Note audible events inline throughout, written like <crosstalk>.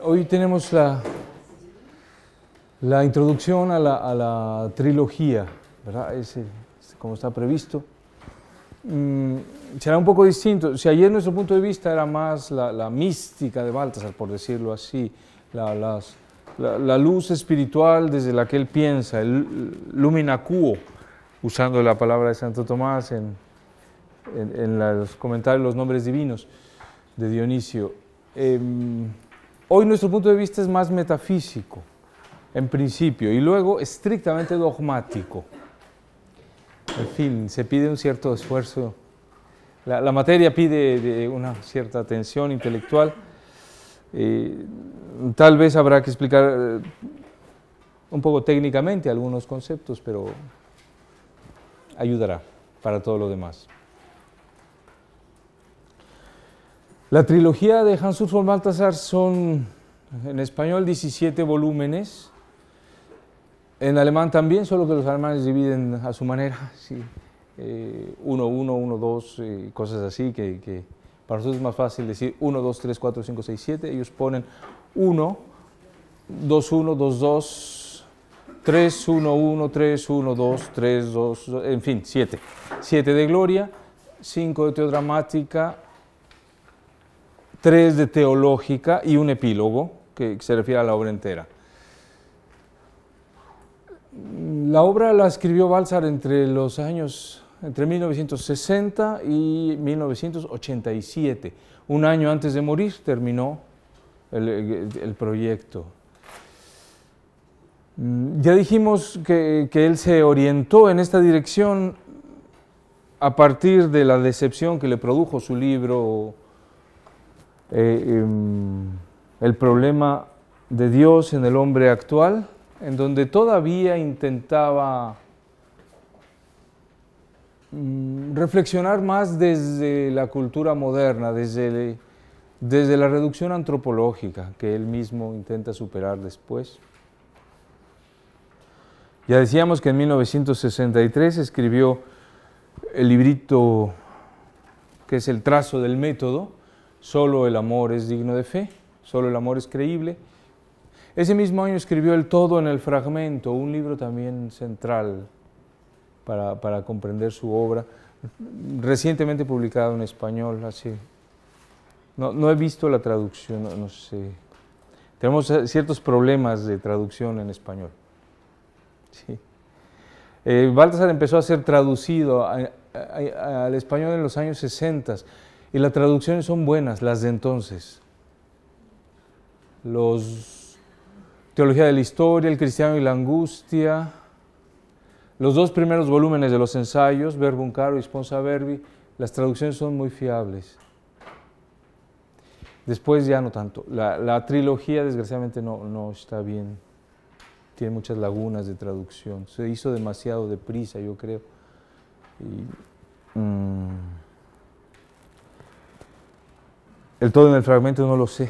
Hoy tenemos la, la introducción a la, trilogía, ¿verdad? como está previsto. Mm, será un poco distinto. Si ayer nuestro punto de vista era más la, mística de Baltasar, por decirlo así, la, luz espiritual desde la que él piensa, el lumina usando la palabra de Santo Tomás en, los comentarios los nombres divinos de Dionisio. Em, Hoy nuestro punto de vista es más metafísico, en principio, y luego estrictamente dogmático. En fin, se pide un cierto esfuerzo. La, materia pide una cierta atención intelectual. Eh, tal vez habrá que explicar eh, un poco técnicamente algunos conceptos, pero ayudará para todo lo demás. La trilogía de Hans von Baltasar son en español 17 volúmenes, en alemán también, solo que los alemanes dividen a su manera, 1-1, 1-2, eh, eh, cosas así, que, que, para nosotros es más fácil decir 1, 2, 3, 4, 5, 6, 7, ellos ponen 1, 2, 1, 2, 2, 3, 1, 1, 3, 1, 2, 3, 2, en fin, 7. 7 de gloria, 5 de teodramática, tres de teológica y un epílogo que se refiere a la obra entera. La obra la escribió Balsar entre los años entre 1960 y 1987. Un año antes de morir terminó el, proyecto. Mm, ya dijimos que, que, él se orientó en esta dirección a partir de la decepción que le produjo su libro eh, em, el problema de Dios en el hombre actual, en donde todavía intentaba mm, reflexionar más desde la cultura moderna, desde, desde la reducción antropológica que él mismo intenta superar después. Ya decíamos que en 1963 escribió el librito que es el trazo del método, Solo el amor es digno de fe, solo el amor es creíble. Ese mismo año escribió El Todo en el Fragmento, un libro también central para, comprender su obra, recientemente publicado en español, así. No, he visto la traducción, no, sé. Tenemos eh, ciertos problemas de traducción en español. Eh, Baltasar empezó a ser traducido al español en los años 60. Y las traducciones son buenas, las de entonces. Los Teología de la Historia, El Cristiano y la Angustia, los dos primeros volúmenes de los ensayos, Verbum Caro y Sponsa Verbi, las traducciones son muy fiables. Después ya no tanto. La, trilogía desgraciadamente no, no está bien. Tiene muchas lagunas de traducción. Se hizo demasiado deprisa, yo creo. Y, mm, el todo en el fragmento no lo sé,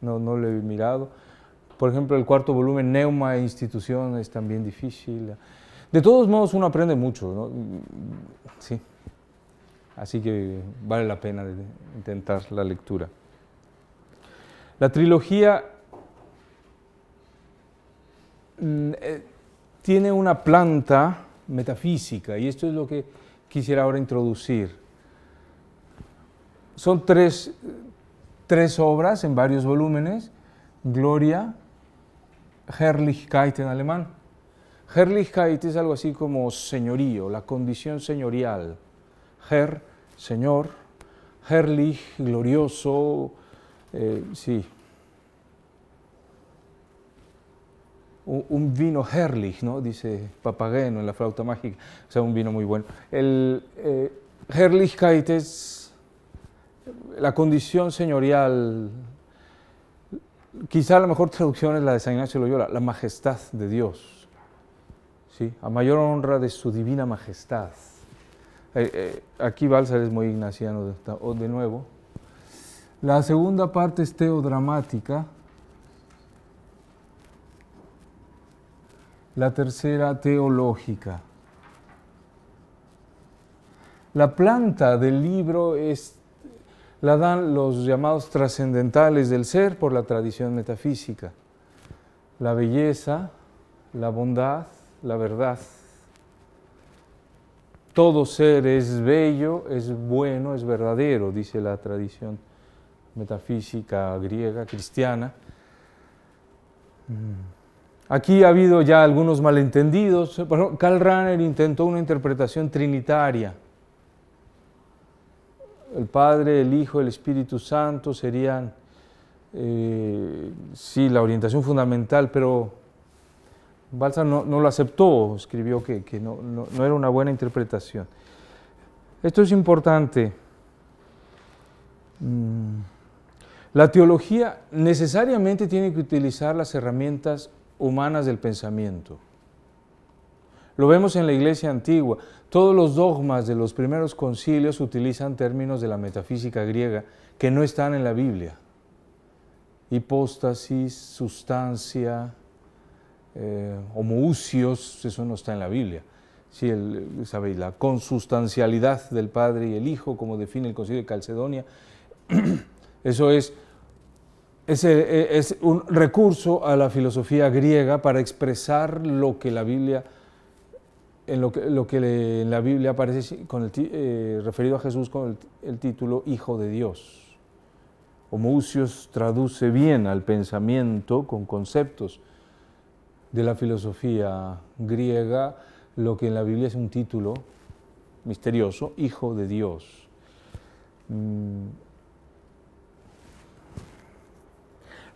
no, no lo he mirado. Por ejemplo, el cuarto volumen, Neuma e Institución, es también difícil. De todos modos, uno aprende mucho, ¿no? Sí. Así que vale la pena intentar la lectura. La trilogía mm, eh, tiene una planta metafísica y esto es lo que quisiera ahora introducir. Son tres, obras en varios volúmenes, Gloria, Herrlichkeit en alemán. Herrlichkeit es algo así como señorío, la condición señorial. Herr, señor, herrlich, glorioso, eh, sí. Un, vino herrlich, ¿no? dice Papageno en la flauta mágica, o sea, un vino muy bueno. El eh, Herrlichkeit es la condición señorial, quizá la mejor traducción es la de San Ignacio Loyola, la majestad de Dios, ¿sí? a mayor honra de su divina majestad. Eh, eh, aquí Balsar es muy ignaciano de, de nuevo. La segunda parte es teodramática. La tercera, teológica. La planta del libro es la dan los llamados trascendentales del ser por la tradición metafísica. La belleza, la bondad, la verdad. Todo ser es bello, es bueno, es verdadero, dice la tradición metafísica griega, cristiana. Mm. Aquí ha habido ya algunos malentendidos. Karl Rahner intentó una interpretación trinitaria el Padre, el Hijo, el Espíritu Santo serían, eh, sí, la orientación fundamental, pero Balsa no, no lo aceptó, escribió que, no, era una buena interpretación. Esto es importante. Mm, la teología necesariamente tiene que utilizar las herramientas humanas del pensamiento. Lo vemos en la iglesia antigua. Todos los dogmas de los primeros concilios utilizan términos de la metafísica griega que no están en la Biblia. Hipóstasis, sustancia, eh, eso no está en la Biblia. Si el, sabéis, la consustancialidad del Padre y el Hijo, como define el Concilio de Calcedonia, <clears throat> eso es, eh, es un recurso a la filosofía griega para expresar lo que la Biblia en lo que, en la Biblia aparece eh, referido a Jesús con el, título Hijo de Dios. Homucios traduce bien al pensamiento con conceptos de la filosofía griega lo que en la Biblia es un título misterioso, Hijo de Dios. Mm.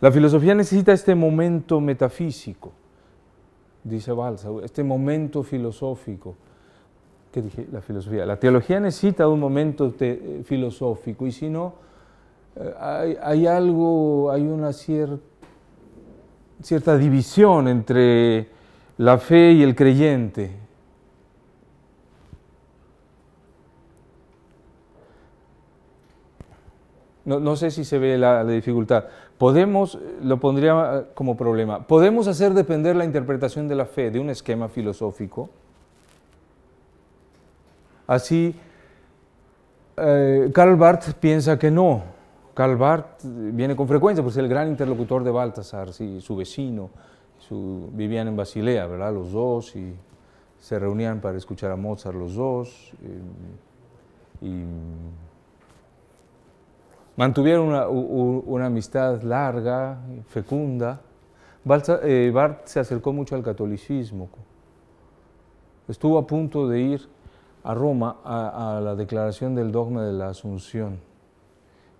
La filosofía necesita este momento metafísico dice Balsa, este momento filosófico, que dije, la filosofía, la teología necesita un momento eh, filosófico y si no, eh, hay, algo, hay una cierta división entre la fe y el creyente. No, sé si se ve la, la dificultad, Podemos, eh, lo pondría eh, como problema, ¿podemos hacer depender la interpretación de la fe de un esquema filosófico? Así, eh, Karl Barth piensa que no. Karl Barth eh, viene con frecuencia, pues es el gran interlocutor de Baltasar, su vecino, vivían en Basilea, ¿verdad? Los dos, y se reunían para escuchar a Mozart los dos. y Mantuvieron una, amistad larga, fecunda. Eh, Bart se acercó mucho al catolicismo. Estuvo a punto de ir a Roma a, la declaración del dogma de la Asunción,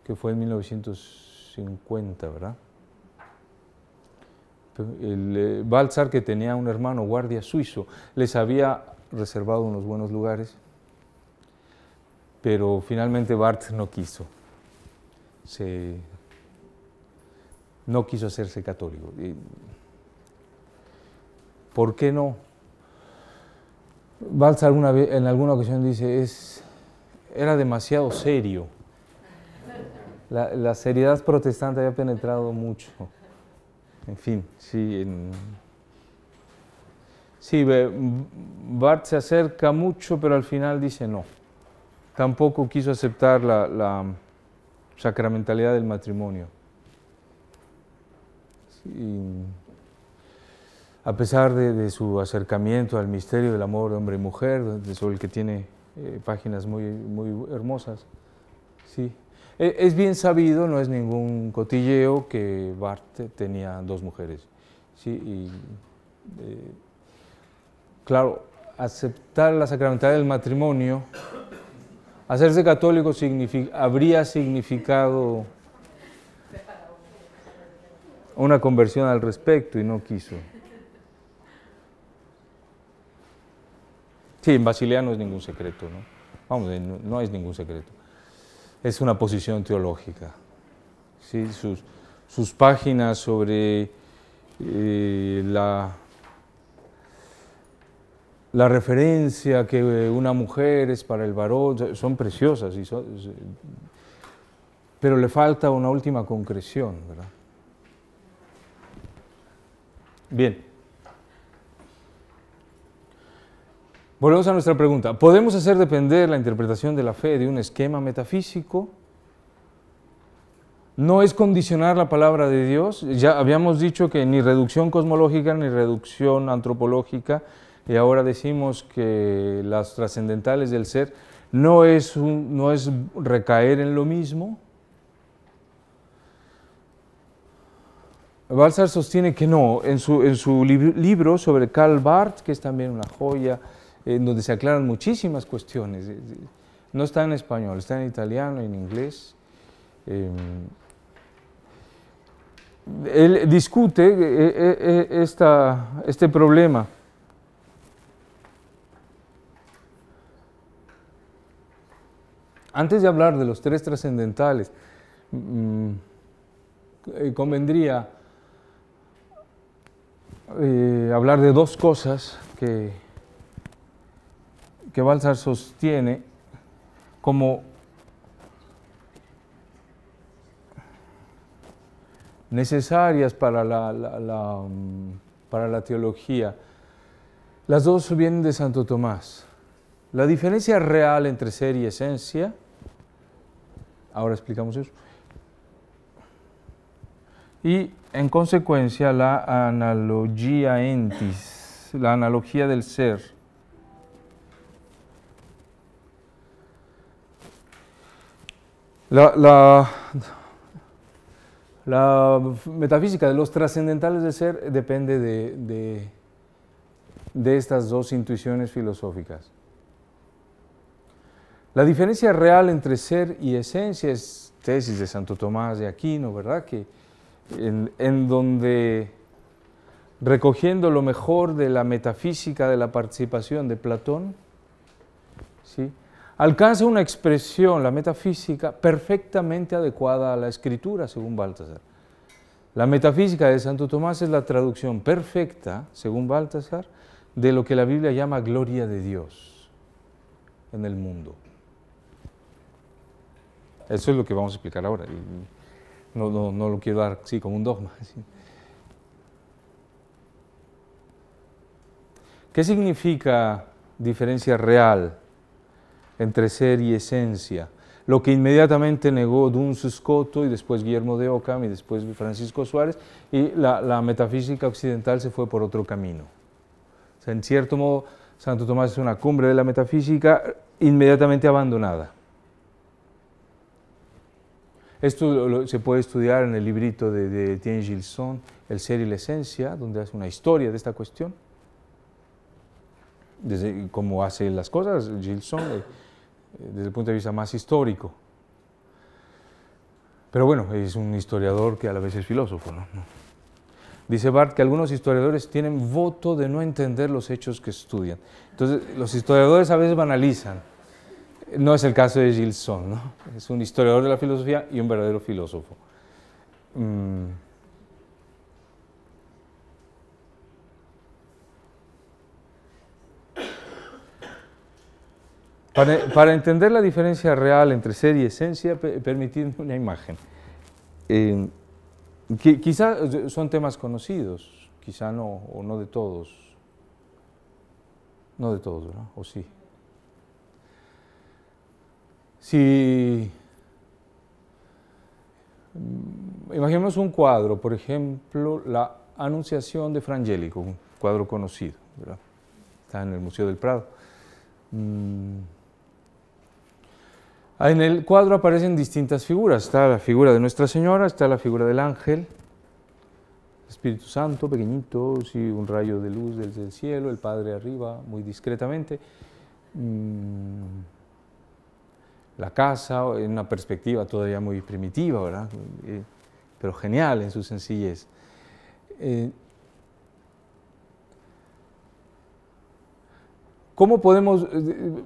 que fue en 1950, ¿verdad? el eh, que tenía un hermano guardia suizo, les había reservado unos buenos lugares, pero finalmente Bart no quiso no quiso hacerse católico. ¿Por qué no? Balsa en alguna ocasión dice, es, era demasiado serio. La, seriedad protestante había penetrado mucho. En fin, sí. En, sí, se acerca mucho, pero al final dice no. Tampoco quiso aceptar la sacramentalidad del matrimonio. a pesar de, su acercamiento al misterio del amor hombre y mujer, sobre el que tiene eh, páginas muy, muy hermosas, sí. E, es bien sabido, no es ningún cotilleo, que Bart tenía dos mujeres. Sí, eh, claro, aceptar la sacramentalidad del matrimonio Hacerse católico habría significado una conversión al respecto y no quiso. Sí, en Basilea no es ningún secreto, ¿no? Vamos, eh, no, es ningún secreto. Es una posición teológica. ¿sí? Sus, páginas sobre eh, la la referencia que eh, una mujer es para el varón, son preciosas, pero le falta una última concreción, Bien. Volvemos a nuestra pregunta. ¿Podemos hacer depender la interpretación de la fe de un esquema metafísico? ¿No es condicionar la palabra de Dios? Ya habíamos dicho que ni reducción cosmológica ni reducción antropológica y ahora decimos que las trascendentales del ser no es, no es recaer en lo mismo. Balsar sostiene que no, en su, libro, sobre Karl Barth, que es también una joya, en donde se aclaran muchísimas cuestiones, eh, eh, no está en español, está en italiano, en inglés. Em, él discute eh, esta, este problema Antes de hablar de los tres trascendentales, mm, eh, convendría eh, hablar de dos cosas que, que Balsar sostiene como necesarias para mm, para la teología. Las dos vienen de Santo Tomás. La diferencia real entre ser y esencia Ahora explicamos eso. Y en consecuencia la analogía entis, la analogía del ser. La, metafísica de los trascendentales del ser depende de estas dos intuiciones filosóficas. La diferencia real entre ser y esencia es tesis de Santo Tomás de Aquino, ¿verdad? Que en, donde recogiendo lo mejor de la metafísica de la participación de Platón, alcanza una expresión, la metafísica, perfectamente adecuada a la escritura, según Baltasar. La metafísica de Santo Tomás es la traducción perfecta, según Baltasar, de lo que la Biblia llama gloria de Dios en el mundo. Eso es lo que vamos a explicar ahora. No, no, lo quiero dar así como un dogma. <laughs> ¿Qué significa diferencia real entre ser y esencia? Lo que inmediatamente negó Duns Scoto y después Guillermo de Ockham y después Francisco Suárez, y la, metafísica occidental se fue por otro camino. en cierto modo, Santo Tomás es una cumbre de la metafísica inmediatamente abandonada. Esto se puede estudiar en el librito de, de Etienne Gilson, El ser y la esencia, donde hace una historia de esta cuestión, desde cómo hace las cosas Gilson eh, desde el punto de vista más histórico. Pero bueno, es un historiador que a la vez es filósofo. ¿no? Dice Barth que algunos historiadores tienen voto de no entender los hechos que estudian. Entonces, los historiadores a veces banalizan. No es el caso de Gilson, ¿no? es un historiador de la filosofía y un verdadero filósofo. Mm. Para, entender la diferencia real entre ser y esencia, permitirme una imagen. Eh, quizá son temas conocidos, quizá no, o no de todos. No de todos, ¿no? ¿O sí? Si mm, imaginemos un cuadro, por ejemplo, la Anunciación de Frangélico, un cuadro conocido, está en el Museo del Prado. Mm. En el cuadro aparecen distintas figuras, está la figura de Nuestra Señora, está la figura del ángel, Espíritu Santo, pequeñito, y un rayo de luz desde el cielo, el Padre arriba, muy discretamente. Mm la casa en una perspectiva todavía muy primitiva, eh, pero genial en su sencillez. Eh, ¿Cómo podemos, eh,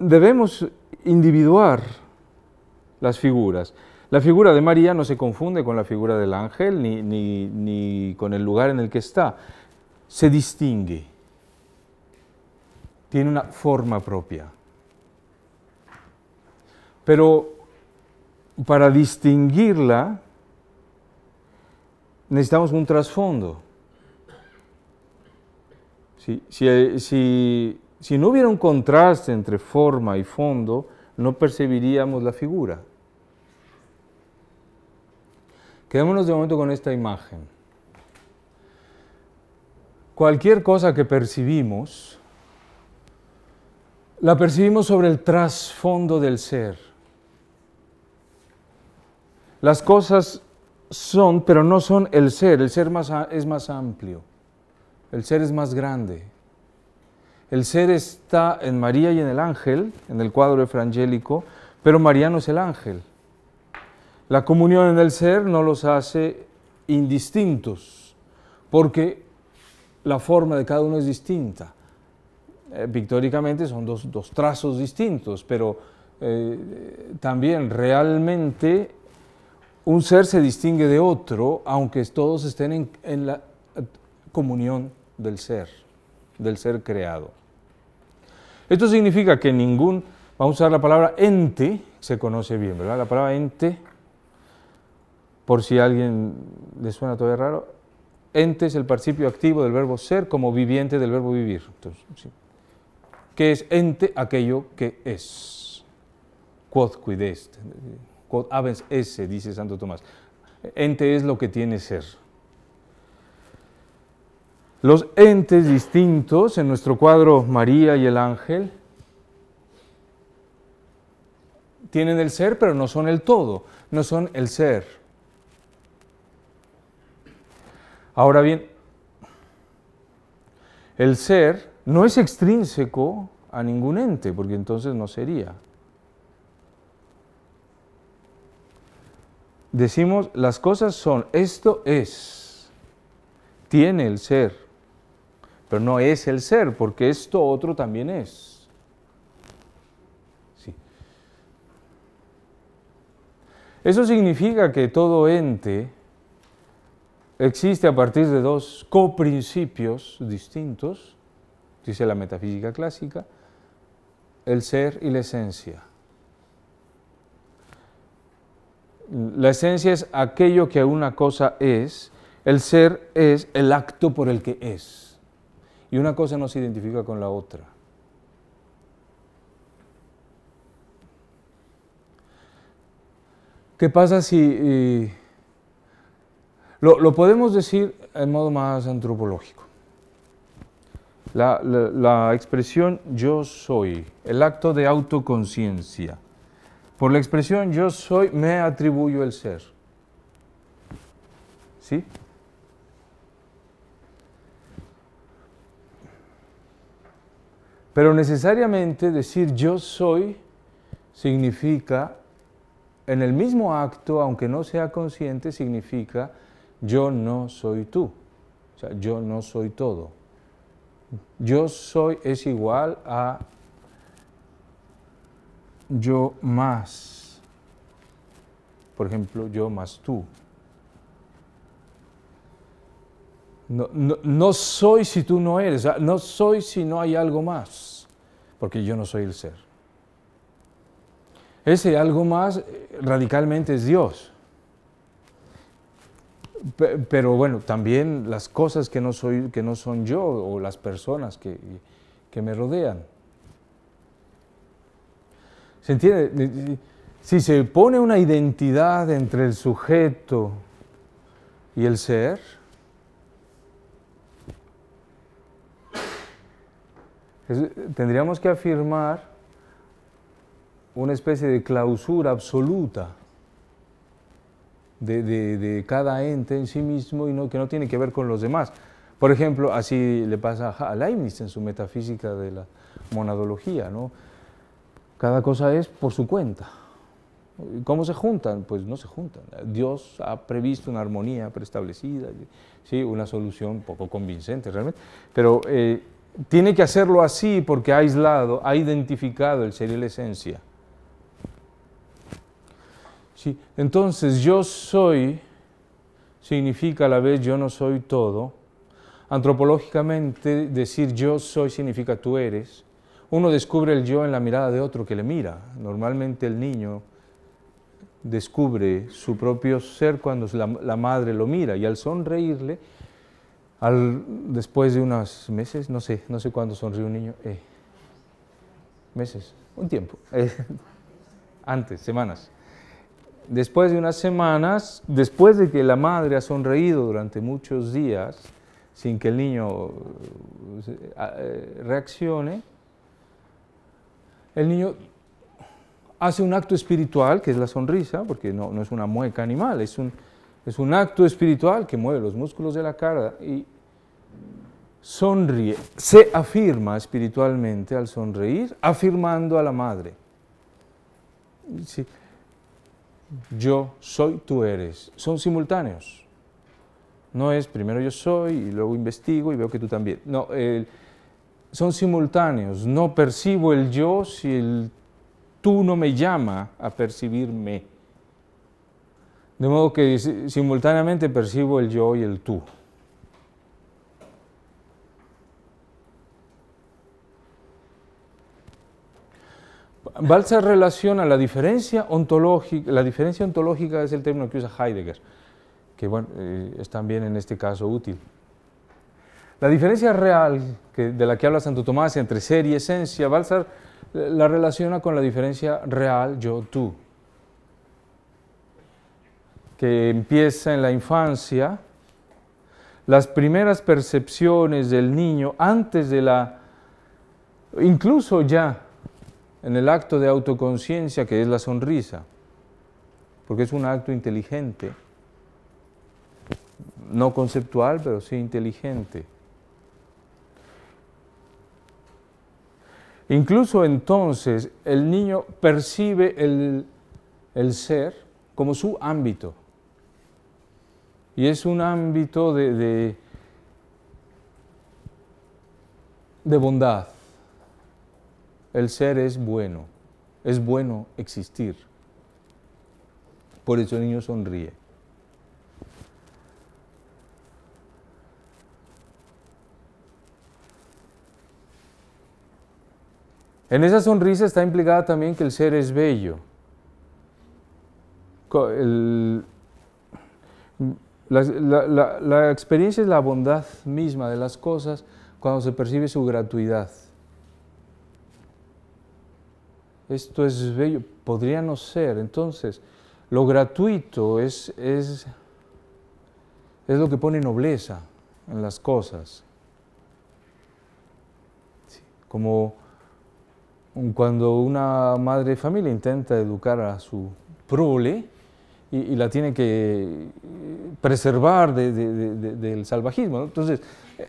debemos individuar las figuras? La figura de María no se confunde con la figura del ángel ni con el lugar en el que está. Se distingue. Tiene una forma propia. Pero para distinguirla necesitamos un trasfondo. Si, no hubiera un contraste entre forma y fondo, no percibiríamos la figura. Quedémonos de momento con esta imagen. Cualquier cosa que percibimos, la percibimos sobre el trasfondo del ser. Las cosas son, pero no son el ser. El ser es más amplio. El ser es más grande. El ser está en María y en el ángel, en el cuadro evangélico, pero María no es el ángel. La comunión en el ser no los hace indistintos, porque la forma de cada uno es distinta. Victóricamente eh, son dos, trazos distintos, pero eh, también realmente un ser se distingue de otro, aunque todos estén en, la comunión del ser, del ser creado. Esto significa que ningún, vamos a usar la palabra ente, se conoce bien, ¿verdad? La palabra ente, por si a alguien le suena todavía raro, ente es el participio activo del verbo ser como viviente del verbo vivir. Entonces, ¿Qué es ente? Aquello que es. Quod quid quod ese dice Santo Tomás. Ente es lo que tiene ser. Los entes distintos en nuestro cuadro María y el ángel tienen el ser, pero no son el todo, no son el ser. Ahora bien, el ser no es extrínseco a ningún ente, porque entonces no sería. decimos las cosas son, esto es, tiene el ser, pero no es el ser, porque esto otro también es. Eso significa que todo ente existe a partir de dos coprincipios distintos, dice la metafísica clásica, el ser y la esencia. La esencia es aquello que una cosa es, el ser es el acto por el que es. Y una cosa no se identifica con la otra. ¿Qué pasa si... lo, podemos decir en modo más antropológico. la expresión yo soy, el acto de autoconciencia. Por la expresión yo soy me atribuyo el ser. ¿Sí? Pero necesariamente decir yo soy significa, en el mismo acto, aunque no sea consciente, significa yo no soy tú. O sea, yo no soy todo. Yo soy es igual a yo más. Por ejemplo, yo más tú. No, soy si tú no eres, ah, no soy si no hay algo más, porque yo no soy el ser. Ese algo más eh, radicalmente es Dios. Pero bueno, también las cosas que no, soy, que no son yo o las personas que me rodean. ¿Se entiende? Si se pone una identidad entre el sujeto y el ser, tendríamos que afirmar una especie de clausura absoluta de, cada ente en sí mismo y que no tiene que ver con los demás. Por ejemplo, así le pasa a Leibniz en su metafísica de la monadología, ¿no? Cada cosa es por su cuenta. ¿Cómo se juntan? Pues no se juntan. Dios ha previsto una armonía preestablecida, ¿sí? una solución poco convincente realmente, pero eh, tiene que hacerlo así porque ha aislado, ha identificado el ser y la esencia. Entonces, yo soy significa a la vez yo no soy todo. Antropológicamente, decir yo soy significa tú eres uno descubre el yo en la mirada de otro que le mira. Normalmente el niño descubre su propio ser cuando la, madre lo mira y al sonreírle, después de unos meses, no sé, no sé cuándo sonríe un niño, eh, meses, un tiempo, <laughs> eh, antes, semanas. Después de unas semanas, después de que la madre ha sonreído durante muchos días, sin que el niño eh, reaccione, el niño hace un acto espiritual, que es la sonrisa, porque no, no es una mueca animal, es un, es un acto espiritual que mueve los músculos de la cara y sonríe, se afirma espiritualmente al sonreír, afirmando a la madre. Yo soy, tú eres. Son simultáneos. No es primero yo soy y luego investigo y veo que tú también. No, el, son simultáneos. No percibo el yo si el tú no me llama a percibirme. De modo que simultáneamente percibo el yo y el tú. Balsa relaciona la diferencia ontológica, la diferencia ontológica es el término que usa Heidegger, que bueno, eh, es también en este caso útil. La diferencia real de la que habla Santo Tomás entre ser y esencia, Bálsar la relaciona con la diferencia real yo-tú, que empieza en la infancia, las primeras percepciones del niño antes de la, incluso ya en el acto de autoconciencia que es la sonrisa, porque es un acto inteligente, no conceptual, pero sí inteligente. Incluso entonces el niño percibe el, ser como su ámbito. Y es un ámbito de, de bondad. El ser es bueno, es bueno existir. Por eso el niño sonríe. En esa sonrisa está implicada también que el ser es bello. la, experiencia es la bondad misma de las cosas cuando se percibe su gratuidad. Esto es bello, podría no ser. Entonces, lo gratuito es, es, lo que pone nobleza en las cosas. como cuando una madre de familia intenta educar a su prole y, la tiene que eh, preservar del salvajismo, entonces eh,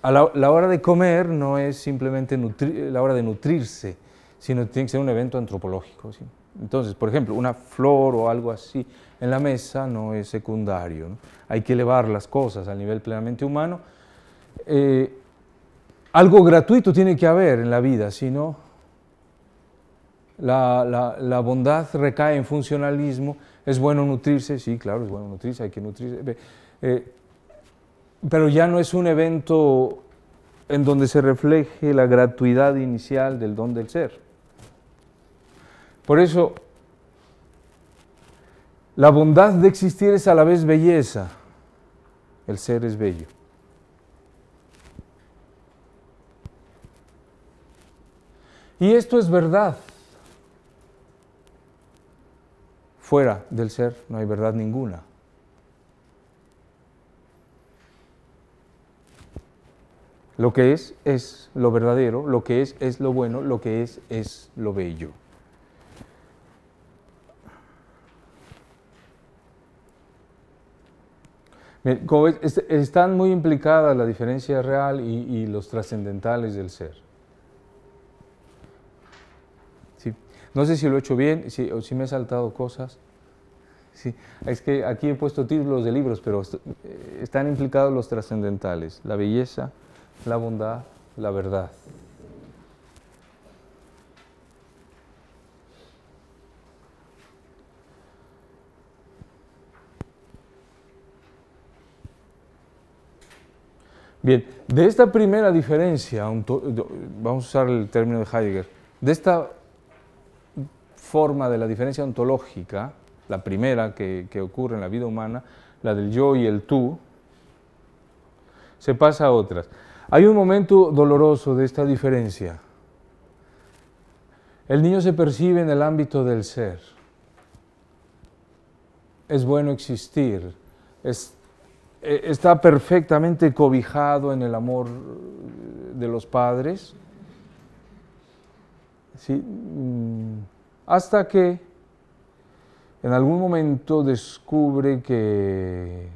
a la, hora de comer no es simplemente la hora de nutrirse, sino tiene que ser un evento antropológico. Entonces, por ejemplo, una flor o algo así en la mesa no es secundario. Hay que elevar las cosas al nivel plenamente humano. Eh, algo gratuito tiene que haber en la vida, sino la, la, bondad recae en funcionalismo, es bueno nutrirse, sí, claro, es bueno nutrirse, hay que nutrirse, eh, pero ya no es un evento en donde se refleje la gratuidad inicial del don del ser. Por eso, la bondad de existir es a la vez belleza, el ser es bello. Y esto es verdad. Fuera del ser no hay verdad ninguna. Lo que es es lo verdadero, lo que es es lo bueno, lo que es es lo bello. están muy implicadas la diferencia real y los trascendentales del ser. No sé si lo he hecho bien si, o si me he saltado cosas. es que aquí he puesto títulos de libros, pero eh, están implicados los trascendentales, la belleza, la bondad, la verdad. Bien, de esta primera diferencia, vamos a usar el término de Heidegger, de esta forma de la diferencia ontológica, la primera que, ocurre en la vida humana, la del yo y el tú, se pasa a otras. Hay un momento doloroso de esta diferencia. El niño se percibe en el ámbito del ser. Es bueno existir. E, está perfectamente cobijado en el amor de los padres. Sí, mm, hasta que en algún momento descubre que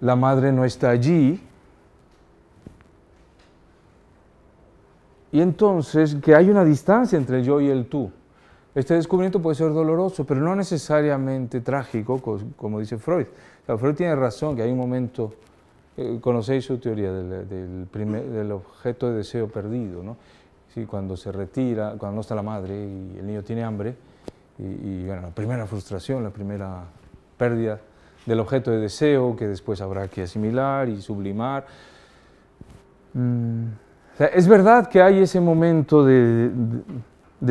la madre no está allí. Y entonces que hay una distancia entre el yo y el tú. Este descubrimiento puede ser doloroso, pero no necesariamente trágico, como dice Freud. Freud tiene razón que hay un momento, eh, conocéis su teoría del, del objeto de deseo perdido, ¿no? cuando se retira, cuando no está la madre y el niño tiene hambre, y, la primera frustración, la primera pérdida del objeto de deseo que después habrá que asimilar y sublimar. Mm. es verdad que hay ese momento de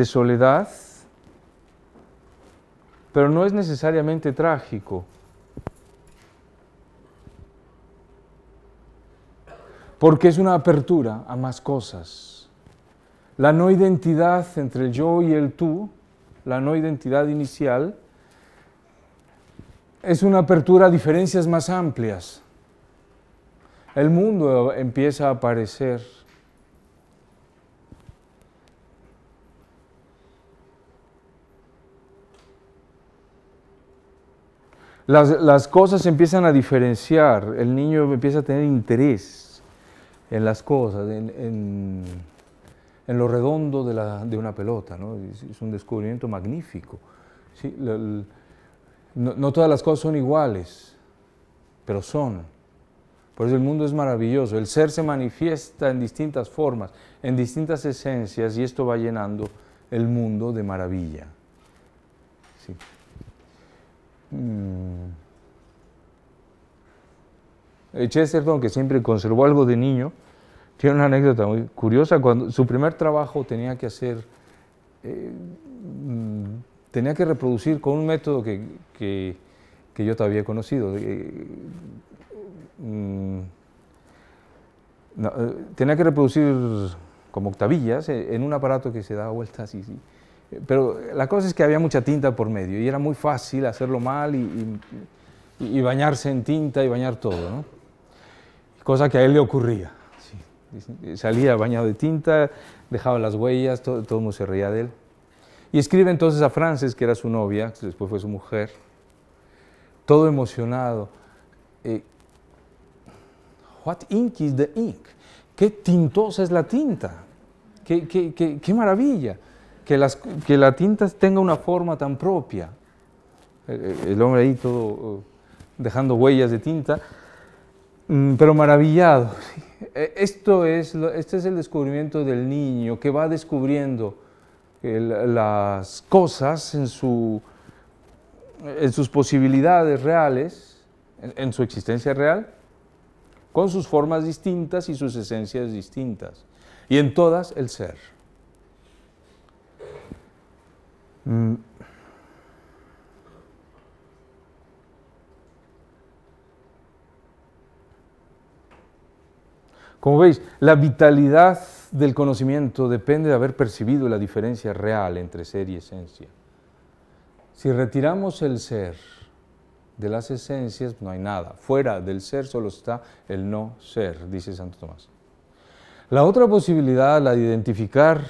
soledad, pero no es necesariamente trágico. Porque es una apertura a más cosas. La no identidad entre el yo y el tú, la no identidad inicial, es una apertura a diferencias más amplias. El mundo empieza a aparecer. Las, cosas empiezan a diferenciar, el niño empieza a tener interés en las cosas, en en lo redondo de, una pelota. Es, un descubrimiento magnífico. no, todas las cosas son iguales, pero son. Por eso el mundo es maravilloso. El ser se manifiesta en distintas formas, en distintas esencias, y esto va llenando el mundo de maravilla. Sí. Mm. Eh, Chesterton, que siempre conservó algo de niño, tiene una anécdota muy curiosa. Cuando su primer trabajo tenía que hacer, eh, mm, tenía que reproducir con un método que, que, yo todavía he conocido. Eh, mm, eh, tenía que reproducir como octavillas en un aparato que se daba vueltas sí pero la cosa es que había mucha tinta por medio y era muy fácil hacerlo mal y, y, y bañarse en tinta y bañar todo, ¿no? cosa que a él le ocurría. Salía bañado de tinta, dejaba las huellas, todo, el mundo se reía de él. Y escribe entonces a Frances, que era su novia, que después fue su mujer, todo emocionado. Eh, What ink is the ink? Qué tintosa es la tinta. Qué, maravilla que, que la tinta tenga una forma tan propia. Eh, eh, el hombre ahí todo dejando huellas de tinta, mm, pero maravillado. Eh, esto es, este es el descubrimiento del niño que va descubriendo eh, las cosas en, su, en sus posibilidades reales, en su existencia real, con sus formas distintas y sus esencias distintas, y en todas el ser. Mm. Como veis, la vitalidad del conocimiento depende de haber percibido la diferencia real entre ser y esencia. Si retiramos el ser de las esencias, no hay nada. Fuera del ser solo está el no ser, dice Santo Tomás. La otra posibilidad, la de identificar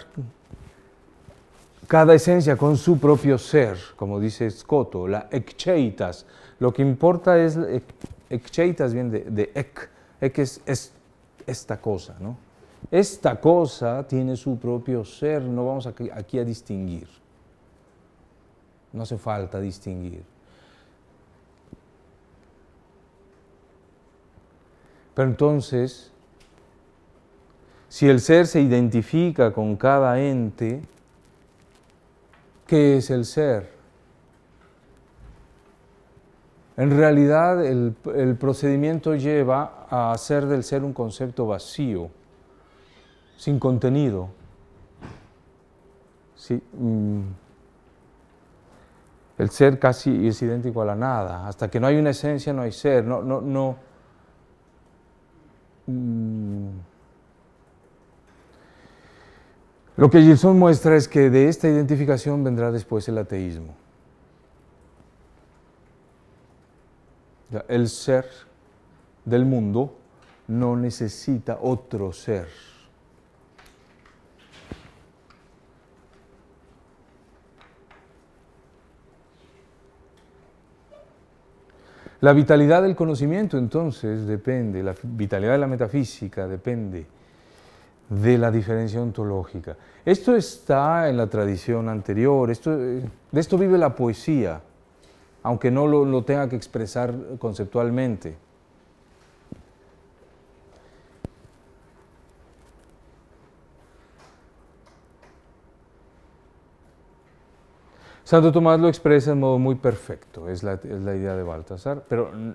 cada esencia con su propio ser, como dice Scotto, la excheitas. Lo que importa es, excheitas bien, de, de ek, es esta cosa, ¿no? Esta cosa tiene su propio ser, no vamos aquí a distinguir. No hace falta distinguir. Pero entonces, si el ser se identifica con cada ente, ¿qué es el ser? En realidad el, procedimiento lleva a hacer del ser un concepto vacío, sin contenido. Mm, el ser casi es idéntico a la nada. Hasta que no hay una esencia no hay ser. Mm. lo que Gilson muestra es que de esta identificación vendrá después el ateísmo. El ser del mundo no necesita otro ser. La vitalidad del conocimiento entonces depende, la vitalidad de la metafísica depende de la diferencia ontológica. Esto está en la tradición anterior, eh, de esto vive la poesía aunque no lo, tenga que expresar conceptualmente. Santo Tomás lo expresa en modo muy perfecto, es la, idea de Baltasar, pero no,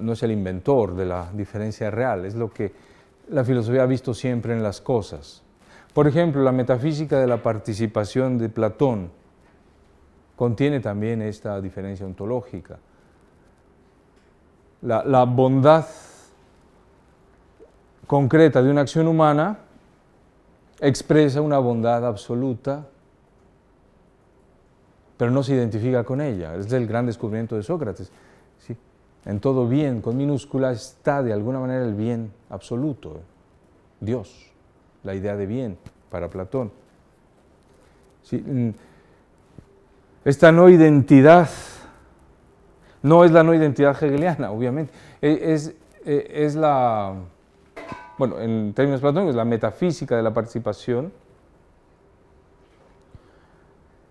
no, es el inventor de la diferencia real, es lo que la filosofía ha visto siempre en las cosas. Por ejemplo, la metafísica de la participación de Platón contiene también esta diferencia ontológica. La, bondad concreta de una acción humana expresa una bondad absoluta, pero no se identifica con ella. Es el gran descubrimiento de Sócrates. ¿sí? En todo bien, con minúscula, está de alguna manera el bien absoluto, Dios, la idea de bien para Platón. ¿Sí? Mm, esta no identidad no es la no identidad hegeliana, <laughs> obviamente, e, e, es, la, bueno, en términos platónicos, la metafísica de la participación.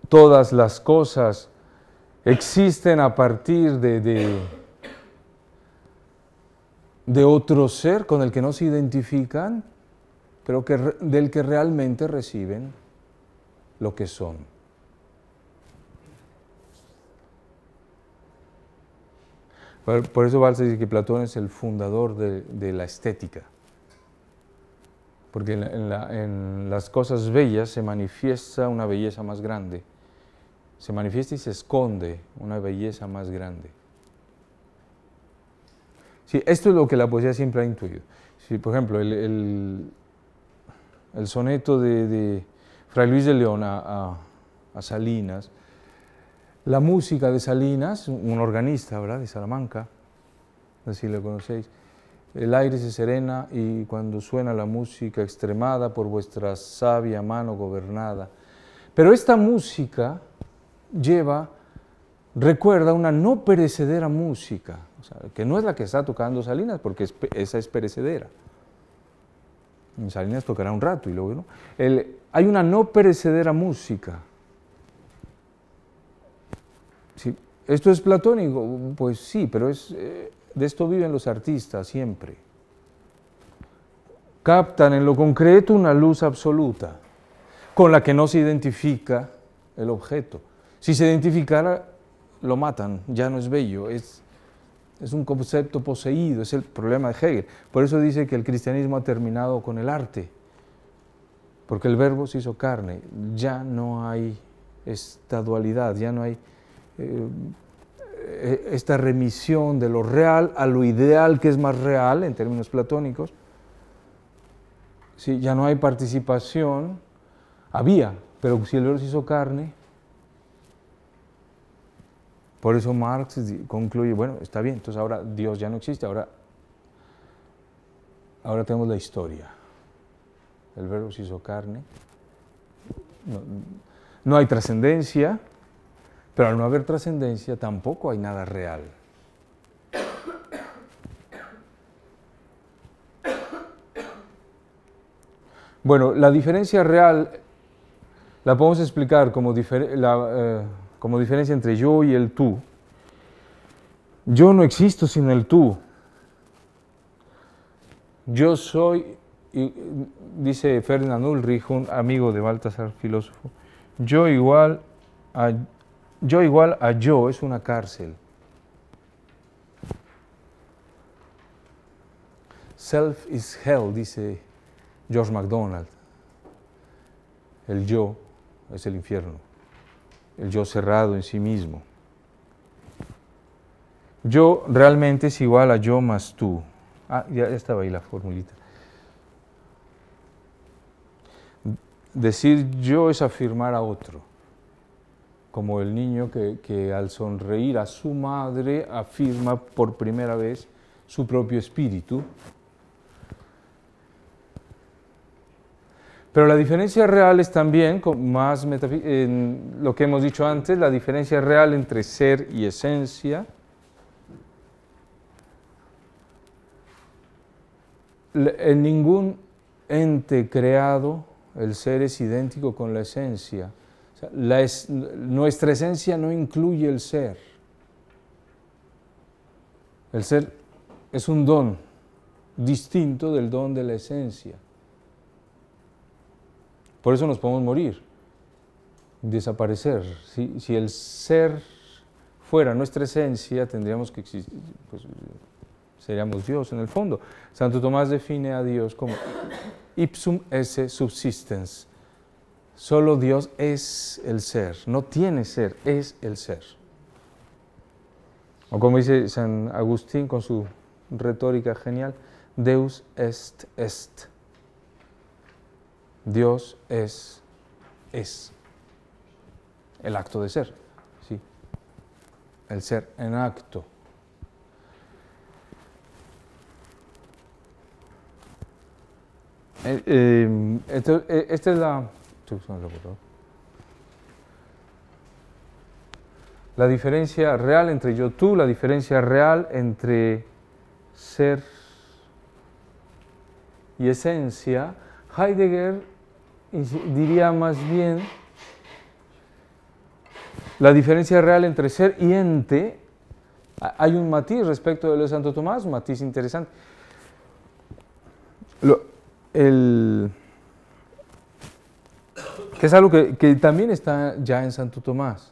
Todas las cosas existen a partir de, de, otro ser con el que no se identifican, pero que, del que realmente reciben lo que son. Por, eso Valls dice que Platón es el fundador de, la estética. Porque en, las cosas bellas se manifiesta una belleza más grande. Se manifiesta y se esconde una belleza más grande. Sí, esto es lo que la poesía siempre ha intuido. Sí, por ejemplo, el, soneto de, Fray Luis de León a, Salinas la música de Salinas, un organista, ¿verdad?, de Salamanca, así lo conocéis. El aire se serena y cuando suena la música extremada por vuestra sabia mano gobernada. Pero esta música lleva, recuerda, una no perecedera música, que no es la que está tocando Salinas, porque esa es perecedera. Salinas tocará un rato y luego no. hay una no perecedera música ¿Esto es platónico? Pues sí, pero es, eh, de esto viven los artistas siempre. Captan en lo concreto una luz absoluta con la que no se identifica el objeto. Si se identificara, lo matan, ya no es bello, es, es un concepto poseído, es el problema de Hegel. Por eso dice que el cristianismo ha terminado con el arte, porque el verbo se hizo carne, ya no hay esta dualidad, ya no hay eh, eh, esta remisión de lo real a lo ideal que es más real en términos platónicos, si ya no hay participación, había, pero si el verbo se hizo carne, por eso Marx concluye, bueno, está bien, entonces ahora Dios ya no existe, ahora, ahora tenemos la historia. El verbo se hizo carne. no hay trascendencia, pero al no haber trascendencia tampoco hay nada real. Bueno, la diferencia real la podemos explicar como, eh, como diferencia entre yo y el tú. Yo no existo sin el tú. Yo soy, dice Ferdinand Ulrich, un amigo de Baltasar, filósofo, yo igual a yo igual a yo es una cárcel. Self is hell, dice George MacDonald. El yo es el infierno, el yo cerrado en sí mismo. Yo realmente es igual a yo más tú. Ah, ya, estaba ahí la formulita. Decir yo es afirmar a otro como el niño que, al sonreír a su madre afirma por primera vez su propio espíritu. Pero la diferencia real es también, más lo que hemos dicho antes, la diferencia real entre ser y esencia. En ningún ente creado el ser es idéntico con la esencia nuestra esencia no incluye el ser. El ser es un don distinto del don de la esencia. Por eso nos podemos morir, desaparecer. Si, el ser fuera nuestra esencia, tendríamos que existir, pues, seríamos Dios en el fondo. Santo Tomás define a Dios como ipsum esse subsistens, Solo Dios es el ser, no tiene ser, es el ser. O como dice San Agustín con su retórica genial, Deus est est. Dios es es. El acto de ser, sí. El ser en acto. Eh, eh, eh, esta es la la diferencia real entre yo tú, la diferencia real entre ser y esencia, Heidegger diría más bien la diferencia real entre ser y ente. Hay un matiz respecto de lo de Santo Tomás, matiz interesante. el, que es algo que, también está ya en Santo Tomás.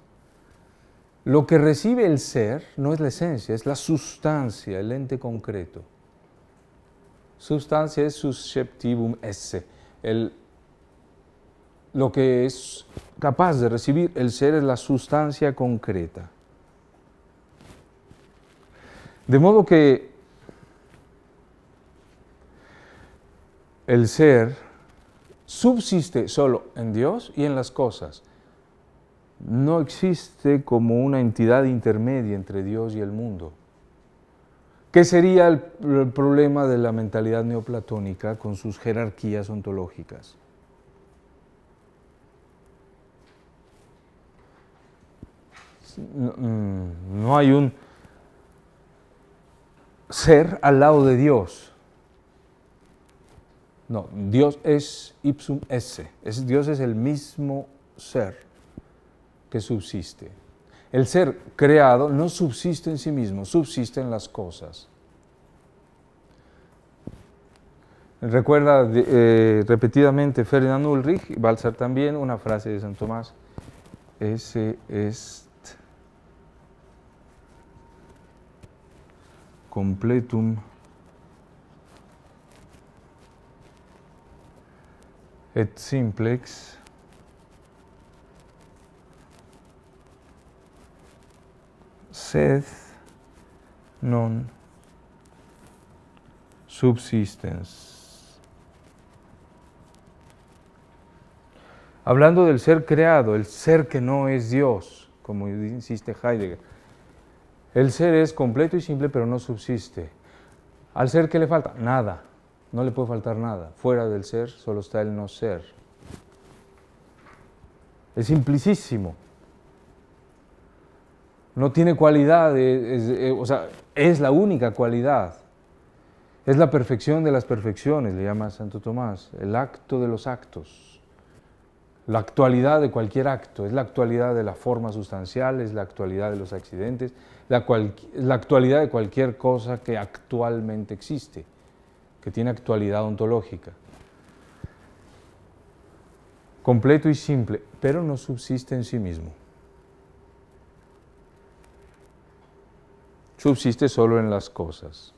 Lo que recibe el ser no es la esencia, es la sustancia, el ente concreto. Sustancia es susceptibum esse. lo que es capaz de recibir el ser es la sustancia concreta. De modo que el ser subsiste solo en Dios y en las cosas. No existe como una entidad intermedia entre Dios y el mundo. ¿Qué sería el, problema de la mentalidad neoplatónica con sus jerarquías ontológicas? Mm, mm, no hay un ser al lado de Dios no, Dios es ipsum esse. Dios es el mismo ser que subsiste. El ser creado no subsiste en sí mismo, subsiste en las cosas. Recuerda eh, repetidamente Ferdinand Ulrich, ser también, una frase de San Tomás. Ese est completum et simplex sed non subsistens. Hablando del ser creado, el ser que no es Dios, como insiste Heidegger, el ser es completo y simple pero no subsiste. ¿Al ser qué le falta? Nada. No le puede faltar nada. Fuera del ser solo está el no ser. Es simplicísimo. No tiene cualidad, es, eh, o sea, es la única cualidad. Es la perfección de las perfecciones, le llama Santo Tomás, el acto de los actos. La actualidad de cualquier acto, es la actualidad de la forma sustancial, es la actualidad de los accidentes, la, la actualidad de cualquier cosa que actualmente existe que tiene actualidad ontológica. Completo y simple, pero no subsiste en sí mismo. Subsiste solo en las cosas.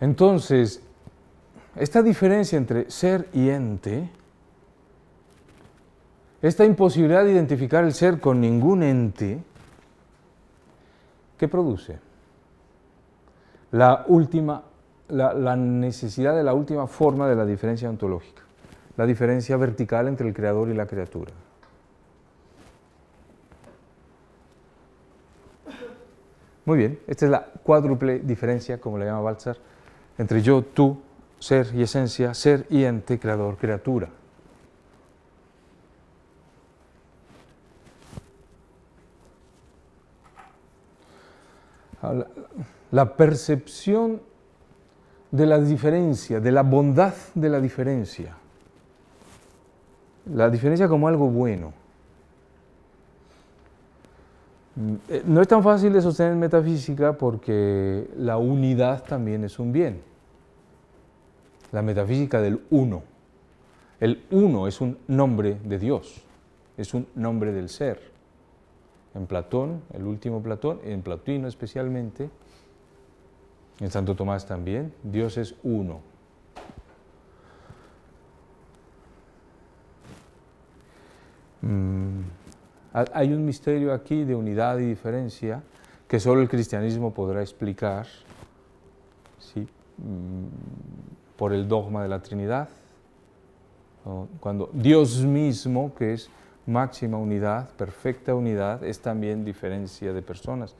Entonces, esta diferencia entre ser y ente, esta imposibilidad de identificar el ser con ningún ente, ¿Qué produce? La última, la, necesidad de la última forma de la diferencia ontológica, la diferencia vertical entre el creador y la criatura. Muy bien, esta es la cuádruple diferencia, como la llama Balzar, entre yo, tú, ser y esencia, ser y ente, creador, criatura. la percepción de la diferencia, de la bondad de la diferencia. La diferencia como algo bueno. Mm, eh, no es tan fácil de sostener en metafísica porque la unidad también es un bien. La metafísica del uno. El uno es un nombre de Dios, es un nombre del ser en Platón, el último Platón, en Platino especialmente, en Santo Tomás también, Dios es uno. Mm, hay un misterio aquí de unidad y diferencia que solo el cristianismo podrá explicar ¿sí? Mm, por el dogma de la Trinidad. Cuando Dios mismo, que es máxima unidad, perfecta unidad, es también diferencia de personas.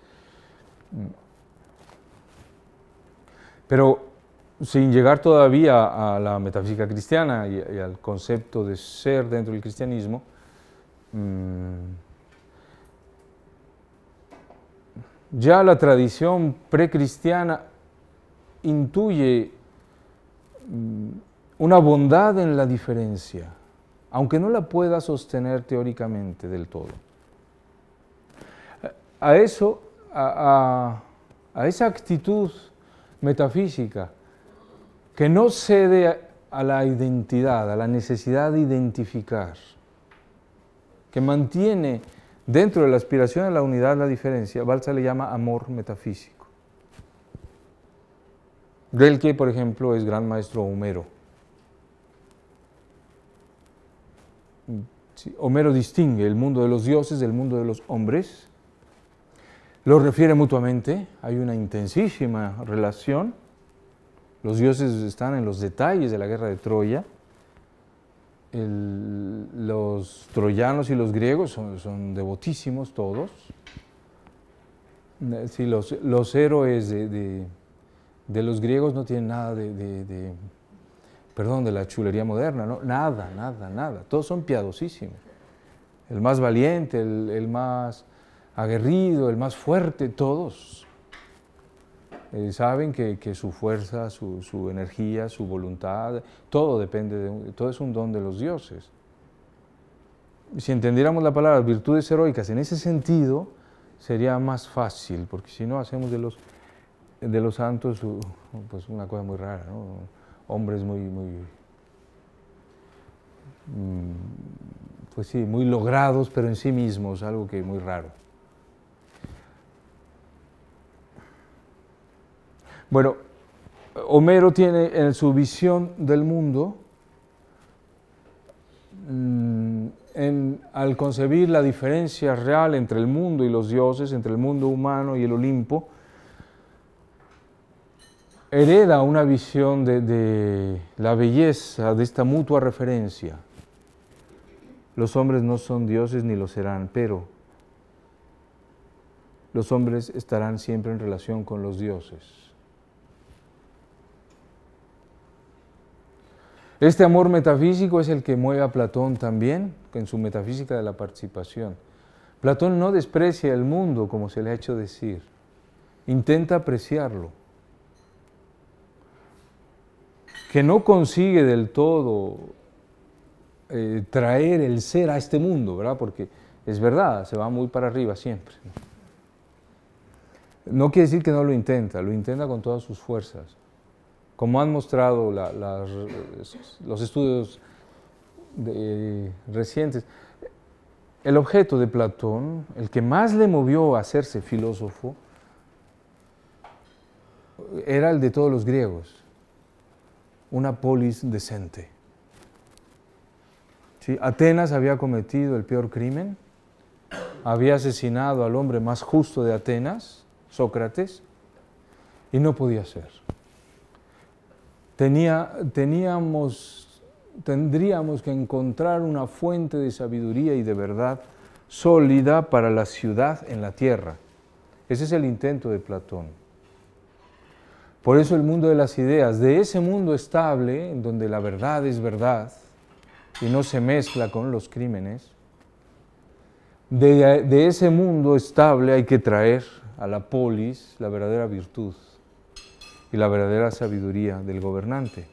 Pero sin llegar todavía a la metafísica cristiana y, al concepto de ser dentro del cristianismo, mm, ya la tradición precristiana intuye mm, una bondad en la diferencia aunque no la pueda sostener teóricamente del todo. A eso, a, esa actitud metafísica que no cede a, la identidad, a la necesidad de identificar, que mantiene dentro de la aspiración a la unidad la diferencia, Balsa le llama amor metafísico. Del por ejemplo, es gran maestro Homero. Homero distingue el mundo de los dioses del mundo de los hombres, los refiere mutuamente, hay una intensísima relación, los dioses están en los detalles de la guerra de Troya, los troyanos y los griegos son, devotísimos todos, si los, héroes de, los griegos no tienen nada de perdón, de la chulería moderna, ¿no? Nada, nada, nada. Todos son piadosísimos. El más valiente, el, más aguerrido, el más fuerte, todos eh, saben que, su fuerza, su, energía, su voluntad, todo depende, de, todo es un don de los dioses. Si entendiéramos la palabra virtudes heroicas en ese sentido, sería más fácil, porque si no hacemos de los, de los santos uh, pues una cosa muy rara, ¿no? hombres muy, muy, mm, pues sí, muy logrados, pero en sí mismos, algo que muy raro. Bueno, Homero tiene en su visión del mundo, mm, al concebir la diferencia real entre el mundo y los dioses, entre el mundo humano y el Olimpo, hereda una visión de, la belleza de esta mutua referencia. Los hombres no son dioses ni lo serán, pero los hombres estarán siempre en relación con los dioses. Este amor metafísico es el que mueve a Platón también en su metafísica de la participación. Platón no desprecia el mundo como se le ha hecho decir, intenta apreciarlo. que no consigue del todo eh, traer el ser a este mundo, ¿verdad? Porque es verdad, se va muy para arriba siempre. No quiere decir que no lo intenta, lo intenta con todas sus fuerzas. Como han mostrado los estudios recientes, el objeto de Platón, el que más le movió a hacerse filósofo, era el de todos los griegos una polis decente. Si Atenas había cometido el peor crimen, había asesinado al hombre más justo de Atenas, Sócrates, y no podía ser. Tenía, teníamos, tendríamos que encontrar una fuente de sabiduría y de verdad sólida para la ciudad en la tierra. Ese es el intento de Platón. Por eso el mundo de las ideas, de ese mundo estable, en donde la verdad es verdad y no se mezcla con los crímenes, de, ese mundo estable hay que traer a la polis la verdadera virtud y la verdadera sabiduría del gobernante.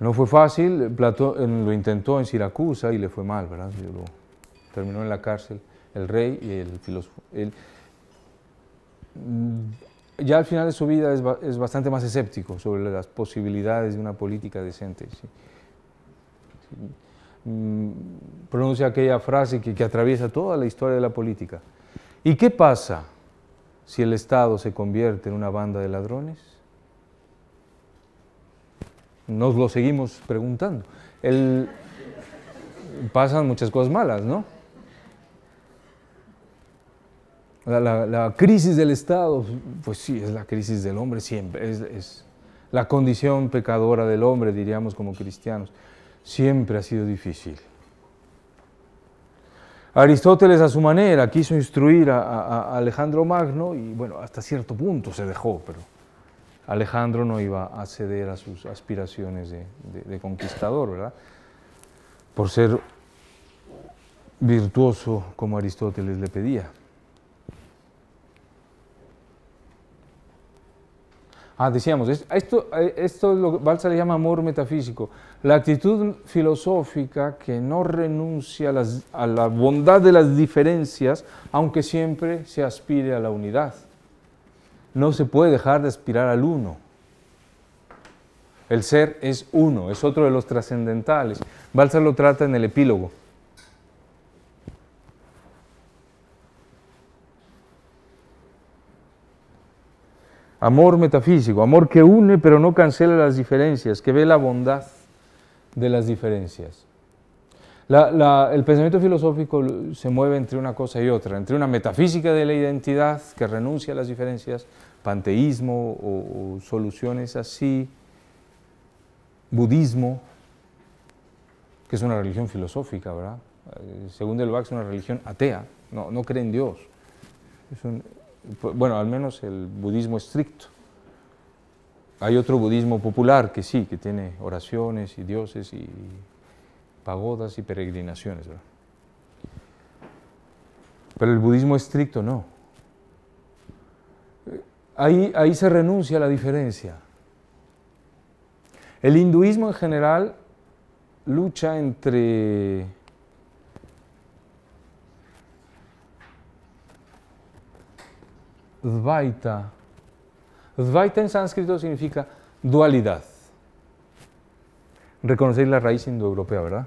No fue fácil, Platón eh, lo intentó en Siracusa y le fue mal, ¿verdad? terminó en la cárcel el rey y el filósofo. Mm, ya al final de su vida es, bastante más escéptico sobre las posibilidades de una política decente. Mm, pronuncia aquella frase que, atraviesa toda la historia de la política. ¿Y qué pasa si el Estado se convierte en una banda de ladrones? Nos lo seguimos preguntando. pasan muchas cosas malas, ¿no? La, crisis del Estado, pues sí, es la crisis del hombre siempre, es, la condición pecadora del hombre, diríamos como cristianos, siempre ha sido difícil. Aristóteles a su manera quiso instruir a, Alejandro Magno y bueno, hasta cierto punto se dejó, pero Alejandro no iba a ceder a sus aspiraciones de conquistador, ¿verdad? Por ser virtuoso como Aristóteles le pedía. Ah, decíamos, esto, eh, esto lo, que Balsa le llama amor metafísico. La actitud filosófica que no renuncia a, la bondad de las diferencias, aunque siempre se aspire a la unidad. No se puede dejar de aspirar al uno. El ser es uno, es otro de los trascendentales. Balsa lo trata en el epílogo. Amor metafísico, amor que une pero no cancela las diferencias, que ve la bondad de las diferencias. el pensamiento filosófico se mueve entre una cosa y otra, entre una metafísica de la identidad que renuncia a las diferencias, panteísmo o, soluciones así, budismo, que es una religión filosófica, ¿verdad? Eh, según Delbach es una religión atea, no, no cree en Dios. Es un, pues, bueno, al menos el budismo estricto. Hay otro budismo popular que sí, que tiene oraciones y dioses y pagodas y peregrinaciones. Pero el budismo estricto no. Ahí, ahí se renuncia a la diferencia. El hinduismo en general lucha entre Dvaita. Dvaita en sánscrito significa dualidad. Reconocéis la raíz indoeuropea, ¿verdad?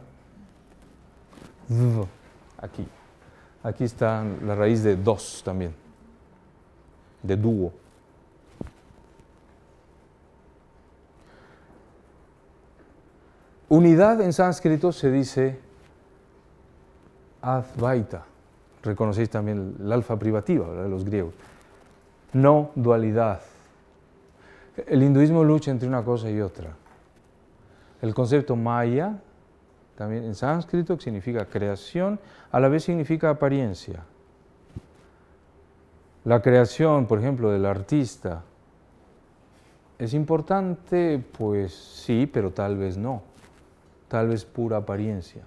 aquí. Aquí está la raíz de dos también, de dúo. Unidad en sánscrito se dice Advaita. Reconocéis también la alfa privativa ¿verdad? de los griegos no dualidad. El hinduismo lucha entre una cosa y otra. El concepto maya, también en sánscrito, que significa creación, a la vez significa apariencia. La creación, por ejemplo, del artista, ¿es importante? Pues sí, pero tal vez no. Tal vez pura apariencia.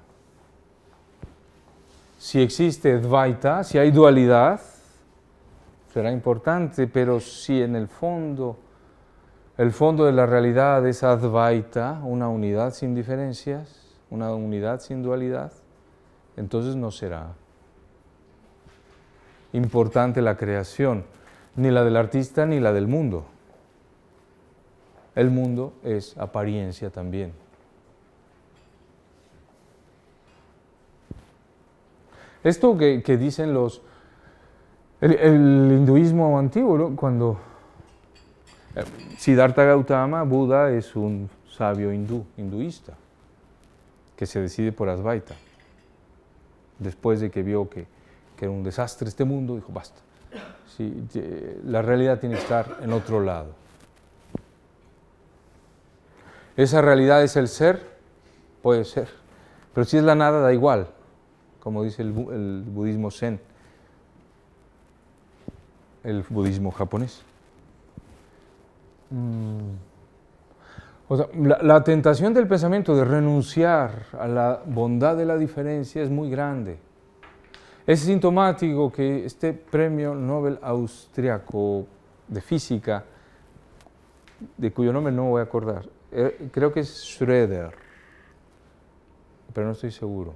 Si existe Dvaita, si hay dualidad, será importante, pero si en el fondo, el fondo de la realidad es Advaita, una unidad sin diferencias, una unidad sin dualidad, entonces no será importante la creación, ni la del artista ni la del mundo. El mundo es apariencia también. Esto que, dicen los, el, hinduismo antiguo, cuando eh, Siddhartha Gautama, Buda, es un sabio hindú, hinduista, que se decide por Advaita. Después de que vio que, era un desastre este mundo, dijo, basta, la realidad tiene que estar en otro lado. Esa realidad es el ser, puede ser, pero si es la nada da igual, como dice el, el budismo zen el budismo japonés? Mm. la, tentación del pensamiento de renunciar a la bondad de la diferencia es muy grande. Es sintomático que este premio Nobel austriaco de física, de cuyo nombre no voy a acordar, eh, creo que es Schroeder pero no estoy seguro,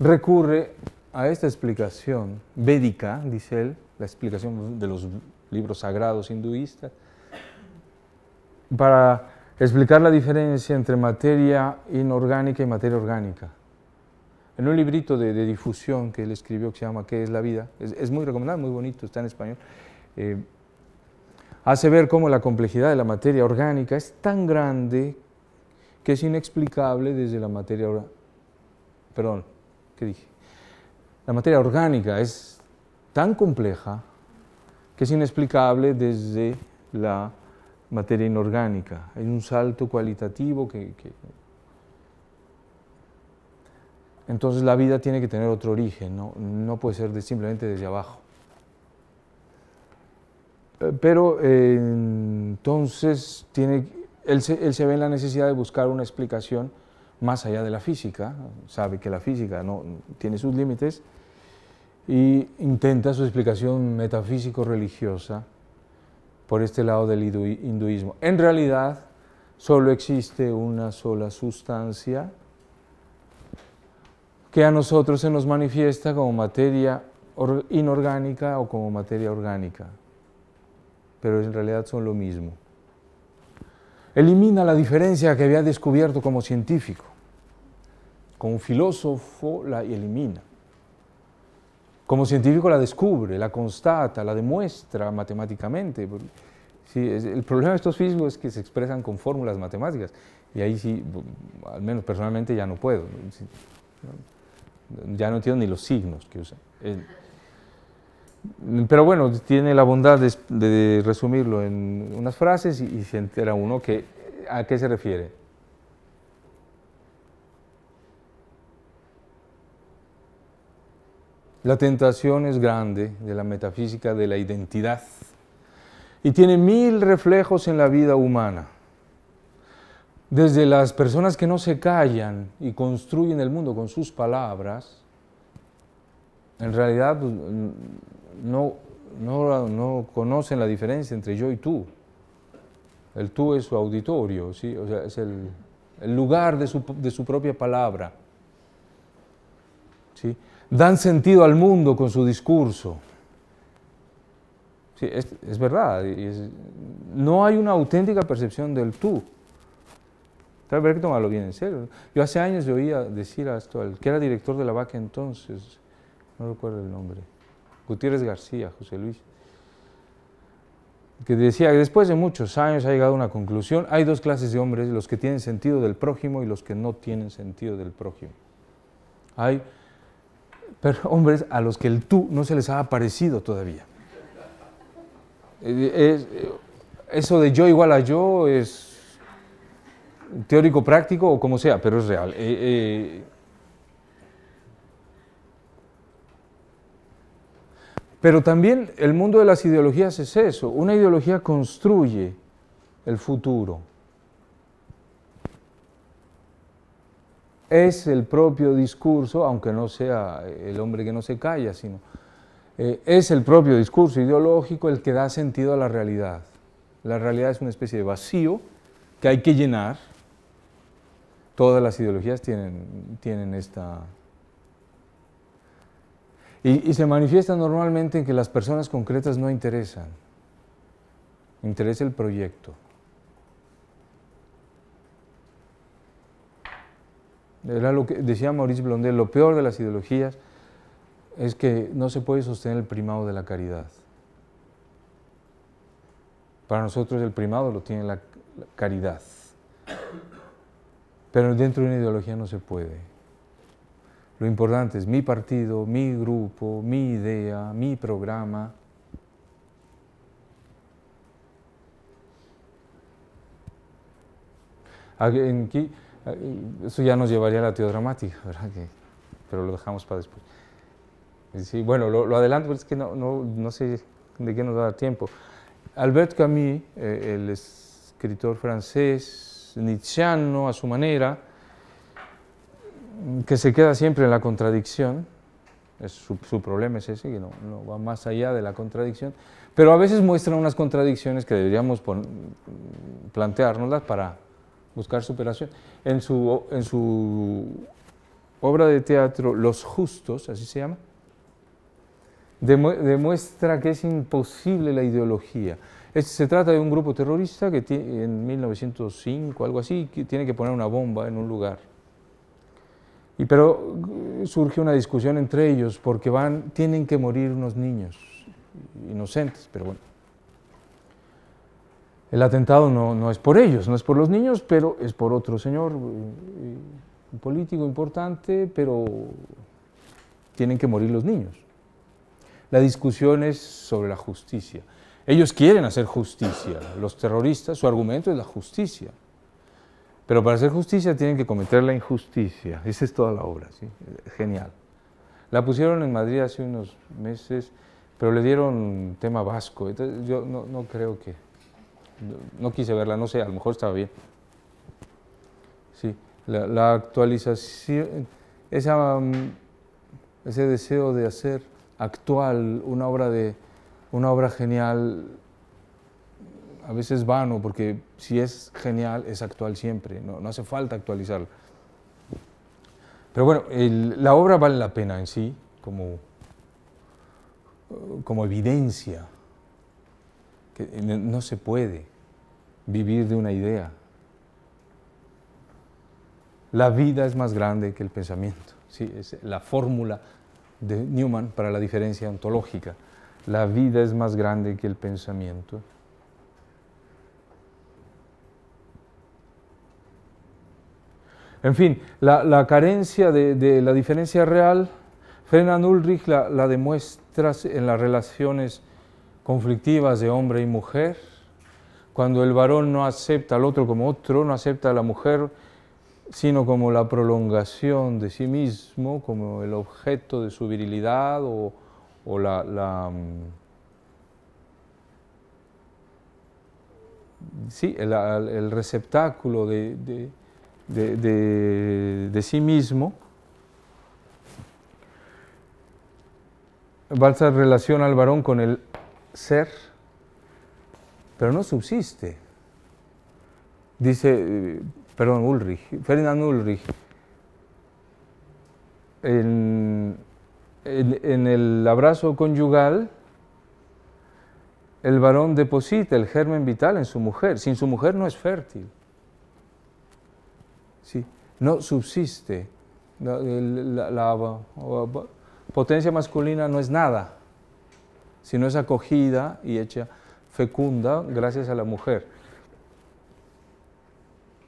recurre a esta explicación védica, dice él, la explicación de los libros sagrados hinduistas, para explicar la diferencia entre materia inorgánica y materia orgánica. En un librito de, difusión que él escribió que se llama ¿Qué es la vida? Es, muy recomendado, muy bonito, está en español. Eh, hace ver cómo la complejidad de la materia orgánica es tan grande que es inexplicable desde la materia... Perdón, ¿qué dije? la materia orgánica es tan compleja que es inexplicable desde la materia inorgánica. Hay un salto cualitativo que, Entonces la vida tiene que tener otro origen, no, puede ser simplemente desde abajo. Eh, pero eh, entonces él, se, él se ve en la necesidad de buscar una explicación más allá de la física, sabe que la física no tiene sus límites, y intenta su explicación metafísico-religiosa por este lado del hinduismo. En realidad, solo existe una sola sustancia que a nosotros se nos manifiesta como materia inorgánica o como materia orgánica, pero en realidad son lo mismo. Elimina la diferencia que había descubierto como científico, como filósofo la elimina como científico la descubre, la constata, la demuestra matemáticamente. el problema de estos físicos es que se expresan con fórmulas matemáticas y ahí sí, al menos personalmente ya no puedo. Ya no entiendo ni los signos que usan. Pero bueno, tiene la bondad de, resumirlo en unas frases y, y se entera uno que a qué se refiere. La tentación es grande de la metafísica de la identidad y tiene mil reflejos en la vida humana. Desde las personas que no se callan y construyen el mundo con sus palabras, en realidad pues, no, no, no conocen la diferencia entre yo y tú. El tú es su auditorio, ¿sí? o es el, el lugar de su, de su propia palabra. ¿sí? dan sentido al mundo con su discurso. Sí, es, verdad, no hay una auténtica percepción del tú. Tal vez que bien en serio. Yo hace años le oía decir a esto, al que era director de la vaca entonces, no recuerdo el nombre, Gutiérrez García, José Luis, que decía que después de muchos años ha llegado a una conclusión, hay dos clases de hombres, los que tienen sentido del prójimo y los que no tienen sentido del prójimo. Hay pero hombres a los que el tú no se les ha aparecido todavía. Eh, eh, eso de yo igual a yo es teórico práctico o como sea, pero es real. Eh, pero también el mundo de las ideologías es eso, una ideología construye el futuro es el propio discurso, aunque no sea eh, el hombre que no se calla, sino eh, es el propio discurso ideológico el que da sentido a la realidad. La realidad es una especie de vacío que hay que llenar. Todas las ideologías tienen, tienen esta... y se manifiesta normalmente en que las personas concretas no interesan. Interesa el proyecto. Era lo que decía Maurice Blondel, lo peor de las ideologías es que no se puede sostener el primado de la caridad. Para nosotros el primado lo tiene la, caridad. Pero dentro de una ideología no se puede. Lo importante es mi partido, mi grupo, mi idea, mi programa. Aquí eso ya nos llevaría a la teodramática, pero lo dejamos para después. bueno, lo, adelanto pero es que no, no, no, sé de qué nos da tiempo. Albert Camus, eh, el escritor francés, nietzscheano a su manera, que se queda siempre en la contradicción, es su, problema es ese, que no, no, va más allá de la contradicción, pero a veces muestra unas contradicciones que deberíamos planteárnoslas para buscar superación. En su, en su obra de teatro, Los Justos, así se llama, demuestra que es imposible la ideología. se trata de un grupo terrorista que en 1905, algo así, tiene que poner una bomba en un lugar. Y, pero eh, surge una discusión entre ellos porque van, tienen que morir unos niños inocentes, pero bueno el atentado no, es por ellos, no es por los niños, pero es por otro señor, un político importante, pero tienen que morir los niños. La discusión es sobre la justicia. Ellos quieren hacer justicia, los terroristas, su argumento es la justicia. Pero para hacer justicia tienen que cometer la injusticia. Esa es toda la obra, ¿sí? genial. La pusieron en Madrid hace unos meses, pero le dieron tema vasco. Entonces, yo no creo que no quise verla, no sé, a lo mejor estaba bien. Sí, la, actualización, esa, mm, ese deseo de hacer actual una obra, de, una obra genial, a veces vano, porque si es genial, es actual siempre, no, hace falta actualizarla. Pero bueno, la obra vale la pena en sí, como, como evidencia, que eh, no se puede vivir de una idea. La vida es más grande que el pensamiento. Sí, es la fórmula de Newman para la diferencia ontológica. La vida es más grande que el pensamiento. En fin, la, carencia de, la diferencia real, Frenan Ulrich la, la demuestra en las relaciones conflictivas de hombre y mujer, cuando el varón no acepta al otro como otro, no acepta a la mujer, sino como la prolongación de sí mismo, como el objeto de su virilidad o, la, mm, el, receptáculo de, sí mismo. Balsa relaciona al varón con el ser, pero no subsiste. Dice, eh, perdón, Ulrich, Ferdinand Ulrich, en, el abrazo conyugal, el varón deposita el germen vital en su mujer. Sin su mujer no es fértil. Sí, no subsiste. La, potencia masculina no es nada, sino es acogida y hecha fecunda gracias a la mujer.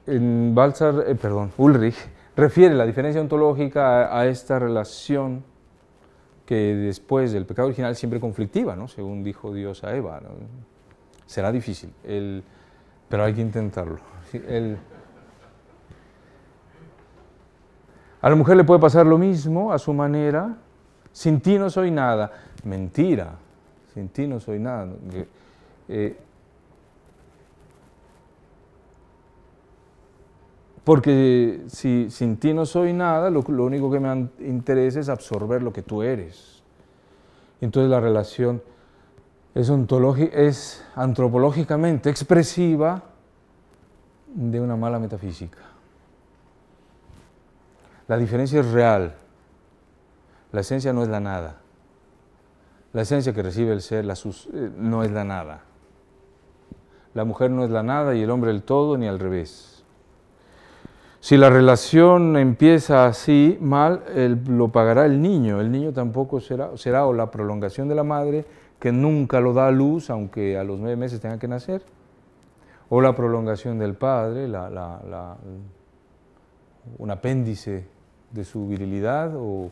En eh, perdón, Ulrich refiere la diferencia ontológica a, esta relación que después del pecado original siempre conflictiva, ¿no? según dijo Dios a Eva. Será difícil, pero hay que intentarlo. a la mujer le puede pasar lo mismo a su manera. Sin ti no soy nada. Mentira. Sin ti no soy nada. Eh, porque si sin ti no soy nada, lo, único que me interesa es absorber lo que tú eres. Entonces la relación es, es antropológicamente expresiva de una mala metafísica. La diferencia es real. La esencia no es la nada. La esencia que recibe el ser eh, no es la nada la mujer no es la nada y el hombre el todo, ni al revés. Si la relación empieza así mal, lo pagará el niño. El niño tampoco será, será o la prolongación de la madre, que nunca lo da a luz, aunque a los nueve meses tenga que nacer, o la prolongación del padre, la, un apéndice de su virilidad o,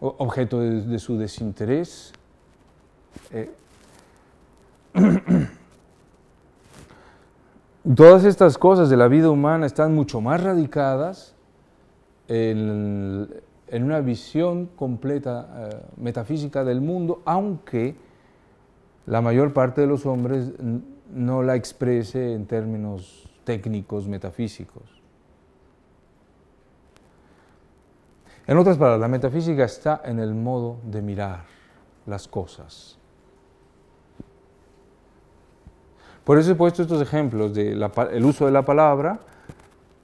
objeto de, su desinterés. Eh, Todas estas cosas de la vida humana están mucho más radicadas en, una visión completa eh, metafísica del mundo, aunque la mayor parte de los hombres no la exprese en términos técnicos metafísicos. En otras palabras, la metafísica está en el modo de mirar las cosas. Por eso he puesto estos ejemplos del el uso de la palabra,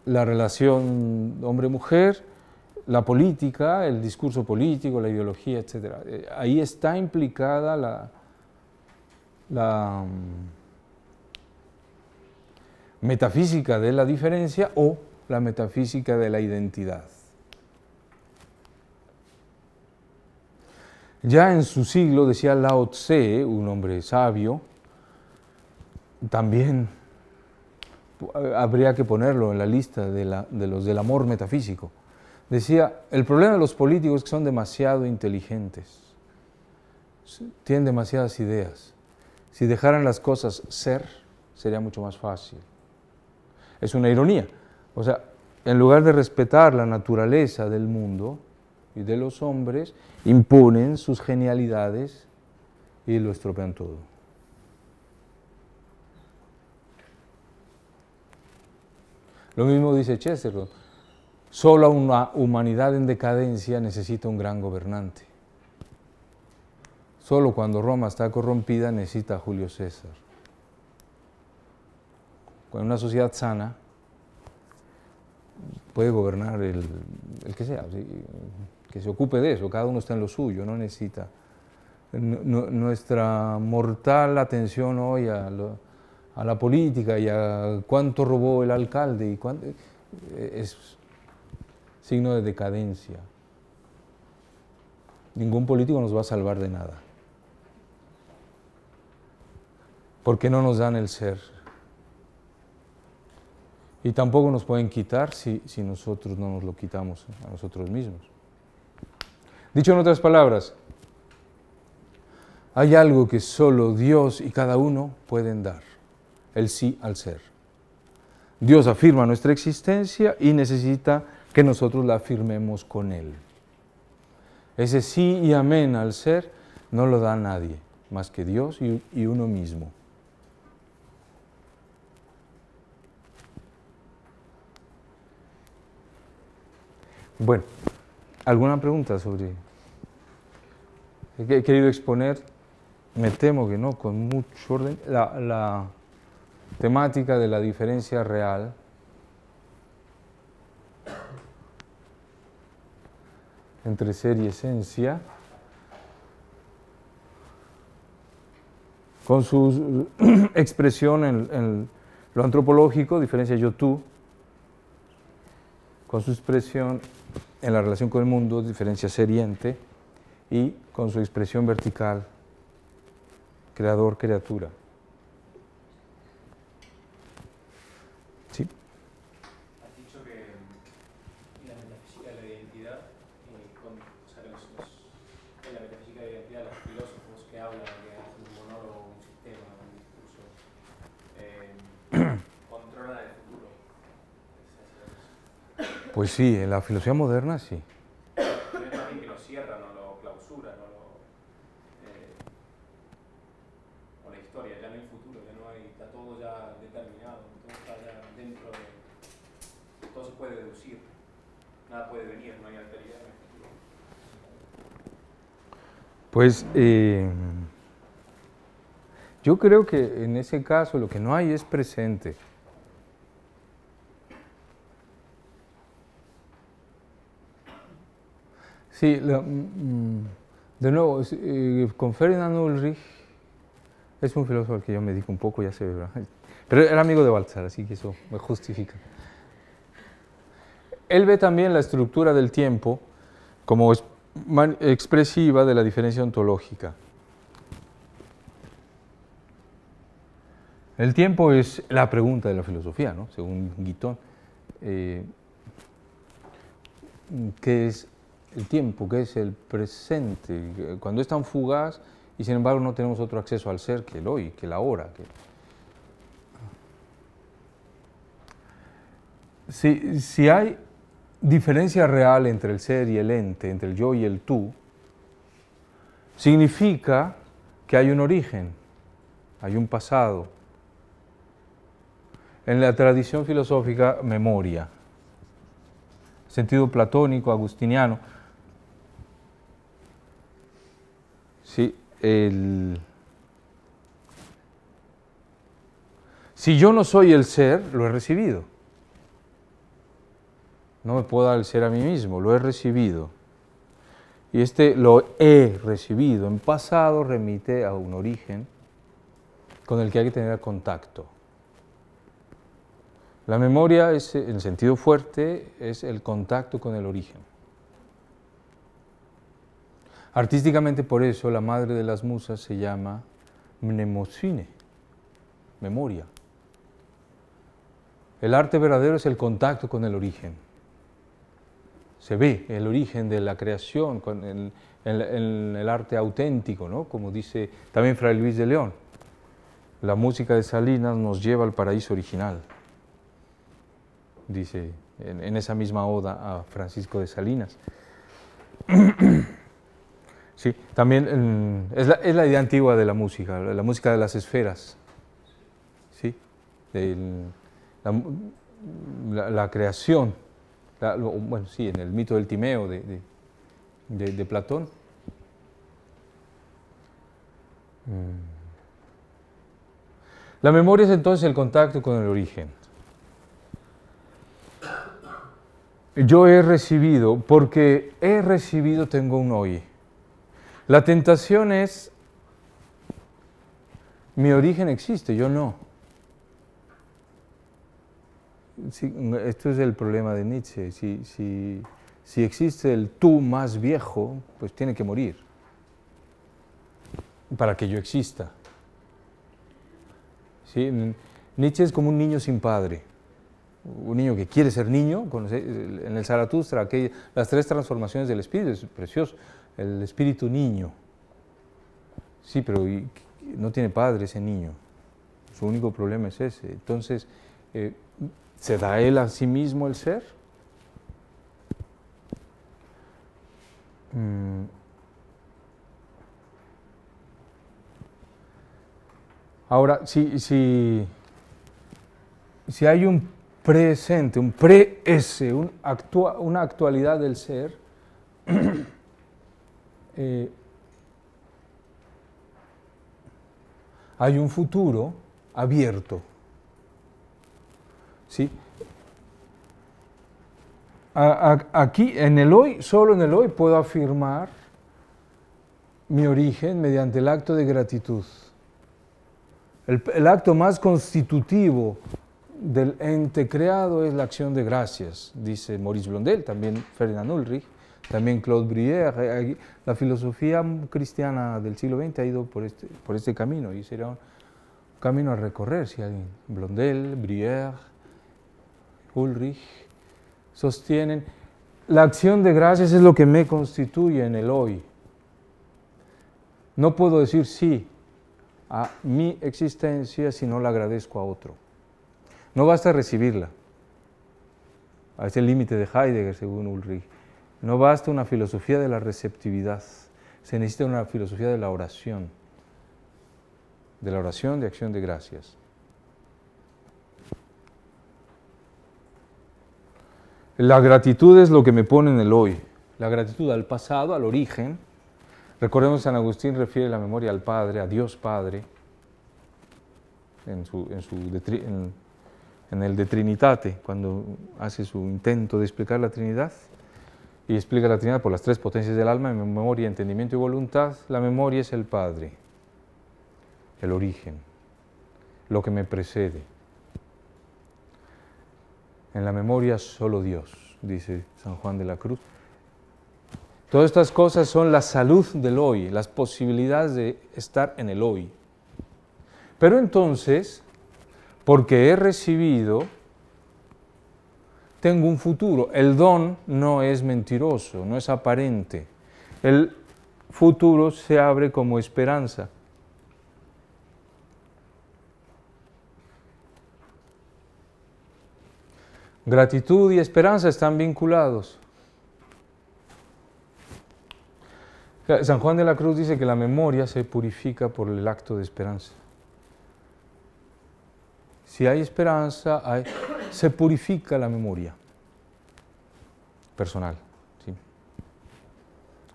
la relación hombre-mujer, la política, el discurso político, la ideología, etc. Eh, ahí está implicada la, la mm, metafísica de la diferencia o la metafísica de la identidad. Ya en su siglo, decía Lao Tse, un hombre sabio, también eh, habría que ponerlo en la lista de, los del amor metafísico. Decía, el problema de los políticos es que son demasiado inteligentes, tienen demasiadas ideas. Si dejaran las cosas ser, sería mucho más fácil. Es una ironía. O sea, en lugar de respetar la naturaleza del mundo y de los hombres, imponen sus genialidades y lo estropean todo. Lo mismo dice Chester, solo una humanidad en decadencia necesita un gran gobernante. Solo cuando Roma está corrompida necesita Julio César. Cuando una sociedad sana puede gobernar el, que sea, que se ocupe de eso, cada uno está en lo suyo, no necesita nuestra mortal atención hoy a, a la política y a cuánto robó el alcalde y cuánto, eh, es signo de decadencia. Ningún político nos va a salvar de nada. Porque no nos dan el ser. Y tampoco nos pueden quitar si nosotros no nos lo quitamos ¿eh? a nosotros mismos. Dicho en otras palabras, hay algo que solo Dios y cada uno pueden dar el sí al ser. Dios afirma nuestra existencia y necesita que nosotros la afirmemos con Él. Ese sí y amén al ser no lo da nadie más que Dios y, uno mismo. Bueno, ¿alguna pregunta sobre? He querido exponer, me temo que no, con mucho orden, la temática de la diferencia real, entre ser y esencia, con su <clears throat> expresión en, lo antropológico, diferencia yo-tú, con su expresión en la relación con el mundo, diferencia seriente, y con su expresión vertical, creador-criatura. sí, en la filosofía moderna sí. Pero es alguien que lo cierra, no lo clausura, no lo... Eh, o la historia, ya no hay futuro, ya no hay... está todo ya determinado, todo está ya dentro de... todo se puede deducir, nada puede venir, no hay alteridad en el futuro. Pues... Eh, yo creo que en ese caso lo que no hay es presente. Sí, mm, mm. de nuevo, eh, con Ferdinand Ulrich es un filósofo al que yo me dedico un poco, ya se ve, <laughs> Pero era amigo de Baltzar, así que eso me justifica. Él ve también la estructura del tiempo como expresiva de la diferencia ontológica. El tiempo es la pregunta de la filosofía, según Guitón. Eh, ¿Qué es el tiempo, que es el presente, cuando es tan fugaz y sin embargo no tenemos otro acceso al ser que el hoy, que la hora. si hay diferencia real entre el ser y el ente, entre el yo y el tú, significa que hay un origen, hay un pasado. En la tradición filosófica, memoria, sentido platónico, agustiniano, Si yo no soy el ser, lo he recibido. No me puedo dar el ser a mí mismo, lo he recibido. Y este lo he recibido en pasado remite a un origen con el que hay que tener contacto. La memoria, es, en sentido fuerte, es el contacto con el origen. Artísticamente por eso la madre de las musas se llama mnemosine, memoria. El arte verdadero es el contacto con el origen. Se ve el origen de la creación en el, arte auténtico, como dice también Fray Luis de León. La música de Salinas nos lleva al paraíso original, dice en, en esa misma oda a Francisco de Salinas. <clears throat> Sí, también mm, es la, idea antigua de la música, la música de las esferas. Sí, la, creación, bueno, sí, en el mito del Timeo de, de Platón. Mm. La memoria es entonces el contacto con el origen. Yo he recibido, porque he recibido tengo un hoy. La tentación es, mi origen existe, yo no. esto es el problema de Nietzsche. Si, existe el tú más viejo, pues tiene que morir para que yo exista. Nietzsche es como un niño sin padre, un niño que quiere ser niño, en el Zaratustra, las tres transformaciones del espíritu, es precioso, el espíritu niño. Sí, pero no tiene padre ese niño. Su único problema es ese. Entonces, eh, ¿se da él a sí mismo el ser? Mm. Ahora, si, si, hay un presente, un pre ese una actualidad del ser, <clears throat> Eh, hay un futuro abierto. ¿Sí? aquí, en el hoy, solo en el hoy puedo afirmar mi origen mediante el acto de gratitud. El, el acto más constitutivo del ente creado es la acción de gracias, dice Maurice Blondel, también Ferdinand Ulrich. También Claude Brière, La filosofía cristiana del siglo XX ha ido este, por este, camino y será un camino a recorrer si alguien. Blondel, Brière, Ulrich sostienen. La acción de gracias es lo que me constituye en el hoy. No puedo decir sí a mi existencia si no la agradezco a otro. No basta recibirla. Es el límite de Heidegger, según Ulrich. No basta una filosofía de la receptividad, se necesita una filosofía de la oración, de la oración de acción de gracias. La gratitud es lo que me pone en el hoy, la gratitud al pasado, al origen. Recordemos que San Agustín refiere la memoria al Padre, a Dios Padre, en, en el de Trinitate, cuando hace su intento de explicar la Trinidad y explica la Trinidad por las tres potencias del alma, memoria, entendimiento y voluntad, la memoria es el Padre, el origen, lo que me precede. En la memoria solo Dios, dice San Juan de la Cruz. Todas estas cosas son la salud del hoy, las posibilidades de estar en el hoy. Pero entonces, porque he recibido tengo un futuro. El don no es mentiroso, no es aparente. El futuro se abre como esperanza. Gratitud y esperanza están vinculados. San Juan de la Cruz dice que la memoria se purifica por el acto de esperanza si hay esperanza, se purifica la memoria personal.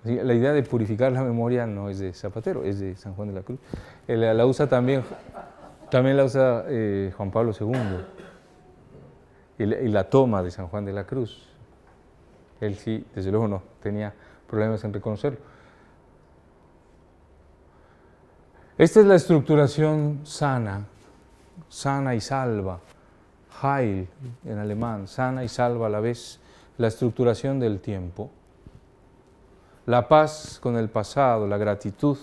La idea de purificar la memoria no es de Zapatero, es de San Juan de la Cruz. Eh, la, usa también, también la usa eh, Juan Pablo II. Y y la toma de San Juan de la Cruz. Él sí, desde luego no tenía problemas en reconocerlo. Esta es la estructuración sana sana y salva, Heil en alemán, sana y salva a la vez, la estructuración del tiempo, la paz con el pasado, la gratitud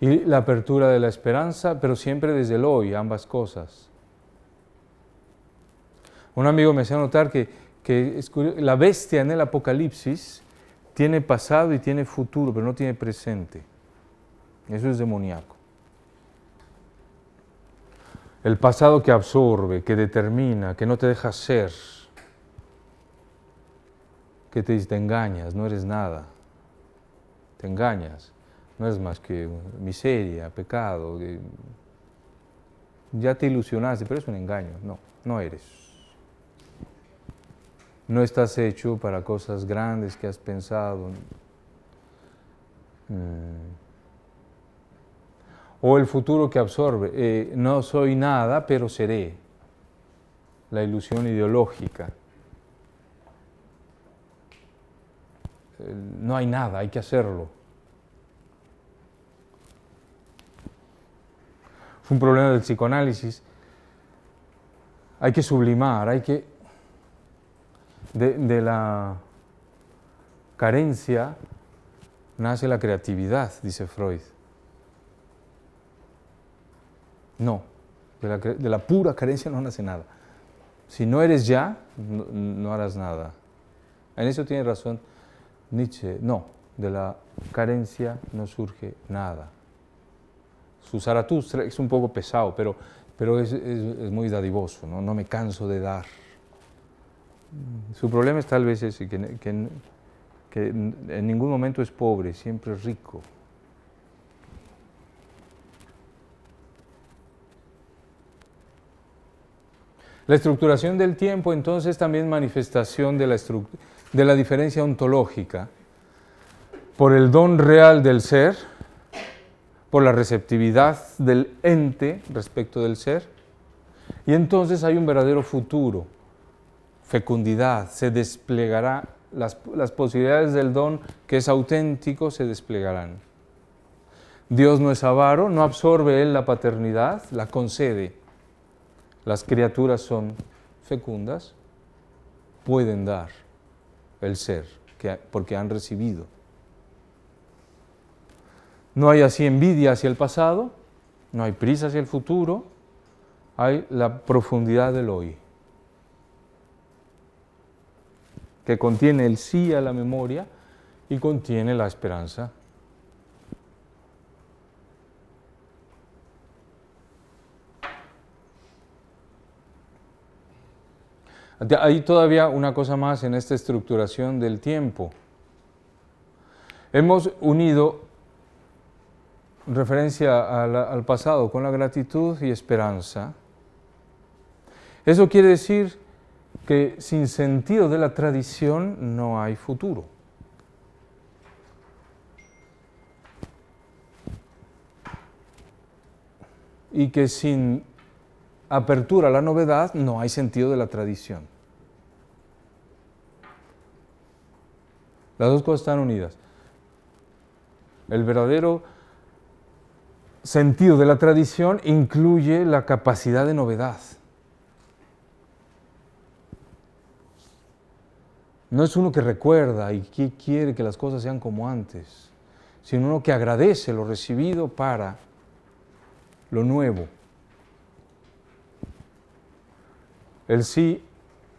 y la apertura de la esperanza, pero siempre desde el hoy, ambas cosas. Un amigo me hacía notar que, que la bestia en el Apocalipsis tiene pasado y tiene futuro, pero no tiene presente. Eso es demoníaco. El pasado que absorbe, que determina, que no te deja ser, que te, dice te engañas, no eres nada, te engañas, no es más que miseria, pecado. Ya te ilusionaste, pero es un engaño, no, no eres. No estás hecho para cosas grandes que has pensado. Mm o el futuro que absorbe. Eh, no soy nada, pero seré. La ilusión ideológica. Eh, no hay nada, hay que hacerlo. Fue un problema del psicoanálisis. Hay que sublimar, hay que... de la carencia nace la creatividad, dice Freud. No, de la, pura carencia no nace nada. Si no eres ya, no, harás nada. En eso tiene razón Nietzsche. No, de la carencia no surge nada. Su Zaratustra es un poco pesado, pero, pero es, muy dadivoso, ¿no? me canso de dar. Su problema es tal vez ese, que, que en ningún momento es pobre, siempre es rico. La estructuración del tiempo entonces también manifestación de la, de la diferencia ontológica por el don real del ser, por la receptividad del ente respecto del ser, y entonces hay un verdadero futuro, fecundidad, se desplegará, las, las, posibilidades del don que es auténtico se desplegarán. Dios no es avaro, no absorbe él la paternidad, la concede. Las criaturas son fecundas, pueden dar el ser, porque han recibido. No hay así envidia hacia el pasado, no hay prisa hacia el futuro, hay la profundidad del hoy, que contiene el sí a la memoria y contiene la esperanza Hay todavía una cosa más en esta estructuración del tiempo. Hemos unido referencia al, pasado con la gratitud y esperanza. Eso quiere decir que sin sentido de la tradición no hay futuro. Y que sin apertura a la novedad no hay sentido de la tradición. Las dos cosas están unidas. El verdadero sentido de la tradición incluye la capacidad de novedad. No es uno que recuerda y que quiere que las cosas sean como antes, sino uno que agradece lo recibido para lo nuevo. El sí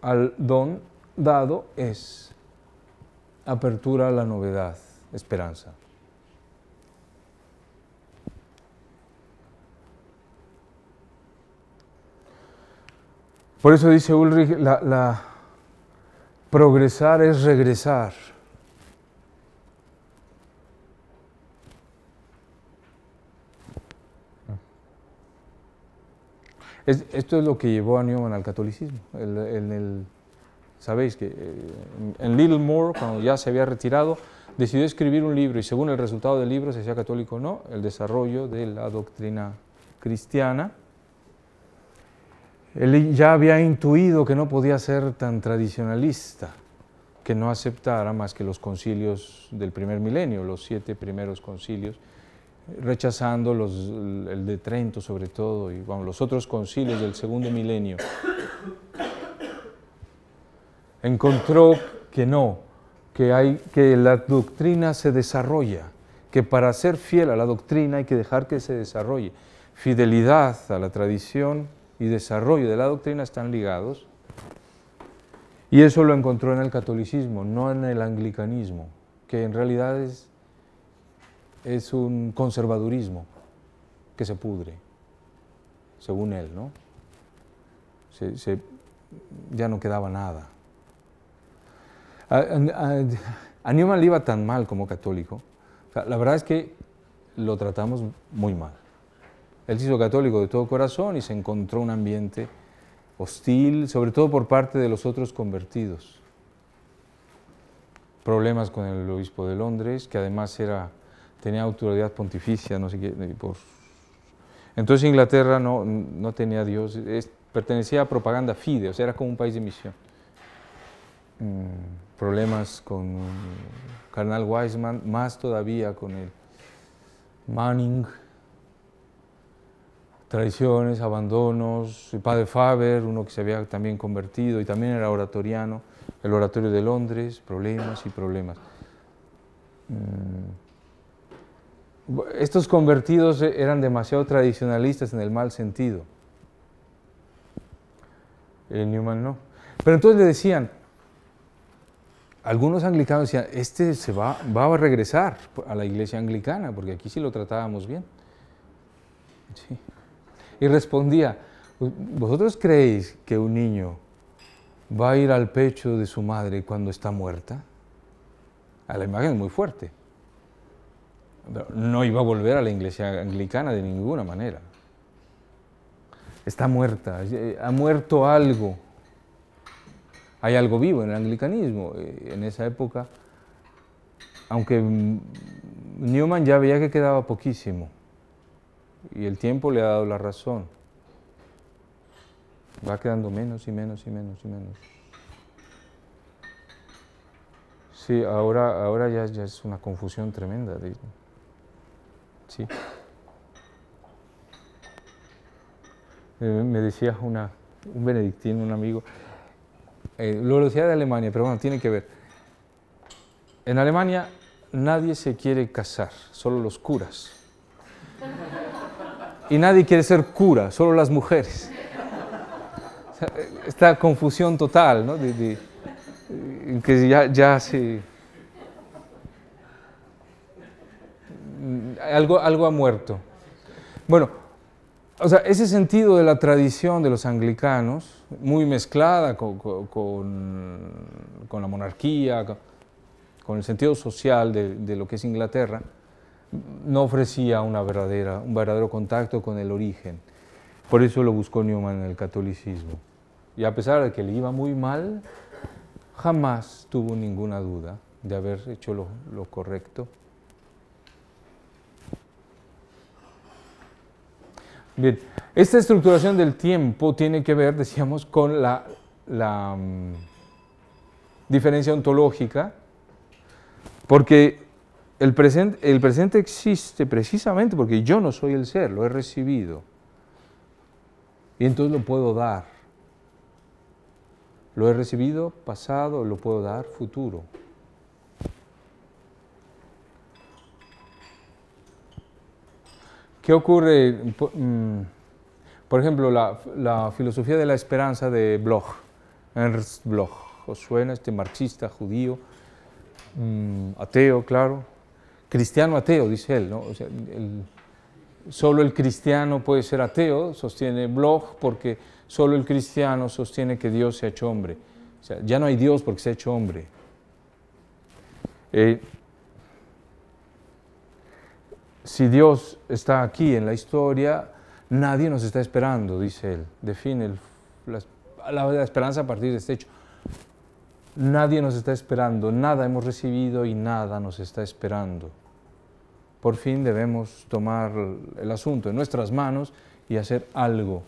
al don dado es Apertura a la novedad, esperanza. Por eso dice Ulrich, la, progresar es regresar. esto es lo que llevó a Newman al catolicismo. en el, Sabéis que eh, en Littlemore, cuando ya se había retirado, decidió escribir un libro y según el resultado del libro, se sea católico o no, el desarrollo de la doctrina cristiana. Él ya había intuido que no podía ser tan tradicionalista, que no aceptara más que los concilios del primer milenio, los siete primeros concilios, rechazando los, el de Trento sobre todo y los otros concilios del segundo milenio encontró que no, que, hay, que la doctrina se desarrolla, que para ser fiel a la doctrina hay que dejar que se desarrolle. Fidelidad a la tradición y desarrollo de la doctrina están ligados. Y eso lo encontró en el catolicismo, no en el anglicanismo, que en realidad es, un conservadurismo que se pudre, según él, ¿no? ya no quedaba nada. A, Newman le iba tan mal como católico. la verdad es que lo tratamos muy mal. Él se hizo católico de todo corazón y se encontró un ambiente hostil, sobre todo por parte de los otros convertidos. Problemas con el obispo de Londres, que además era, tenía autoridad pontificia, no sé qué. Entonces Inglaterra no, tenía Dios, pertenecía a propaganda fide, o sea, era como un país de misión. Mm problemas con Carnal Wiseman, más todavía con el Manning, traiciones, abandonos, el padre Faber, uno que se había también convertido y también era oratoriano, el oratorio de Londres, problemas y problemas. Mm. Estos convertidos eran demasiado tradicionalistas en el mal sentido. Newman no. Pero entonces le decían, algunos anglicanos decían, este se va, va a regresar a la iglesia anglicana, porque aquí sí lo tratábamos bien. Y respondía, ¿vosotros creéis que un niño va a ir al pecho de su madre cuando está muerta? A la imagen es muy fuerte. no iba a volver a la iglesia anglicana de ninguna manera. Está muerta, ha muerto algo, hay algo vivo en el anglicanismo. Eh, en esa época, aunque Newman ya veía que quedaba poquísimo, y el tiempo le ha dado la razón, va quedando menos y menos y menos y menos. Sí, ahora, ahora ya, es una confusión tremenda. Sí. Eh, me decía una, un benedictino, un amigo, eh, la velocidad de Alemania, pero bueno, tiene que ver. En Alemania nadie se quiere casar, solo los curas. Y nadie quiere ser cura, solo las mujeres. Eh, esta confusión total, ¿no? Eh, que ya, se... Mm, algo, algo ha muerto. Bueno, o sea, ese sentido de la tradición de los anglicanos, muy mezclada con, con, la monarquía, con el sentido social de, lo que es Inglaterra, no ofrecía una verdadera, un verdadero contacto con el origen. Por eso lo buscó Newman en el catolicismo. Y a pesar de que le iba muy mal, jamás tuvo ninguna duda de haber hecho lo, lo correcto Bien, esta estructuración del tiempo tiene que ver, decíamos, con la, mm, diferencia ontológica, porque el presente existe precisamente porque yo no soy el ser, lo he recibido, y entonces lo puedo dar. Lo he recibido, pasado, lo puedo dar, futuro. ¿Qué ocurre? Mm, por ejemplo, la, filosofía de la esperanza de Bloch, Ernst Bloch, os suena este marxista judío, mm, ateo, claro, cristiano ateo, dice él, solo el cristiano puede ser ateo, sostiene Bloch, porque solo el cristiano sostiene que Dios se ha hecho hombre. ya no hay Dios porque se ha hecho hombre. Eh, si Dios está aquí en la historia, nadie nos está esperando, dice él. Define la, esperanza a partir de este hecho. Nadie nos está esperando, nada hemos recibido y nada nos está esperando. Por fin debemos tomar el asunto en nuestras manos y hacer algo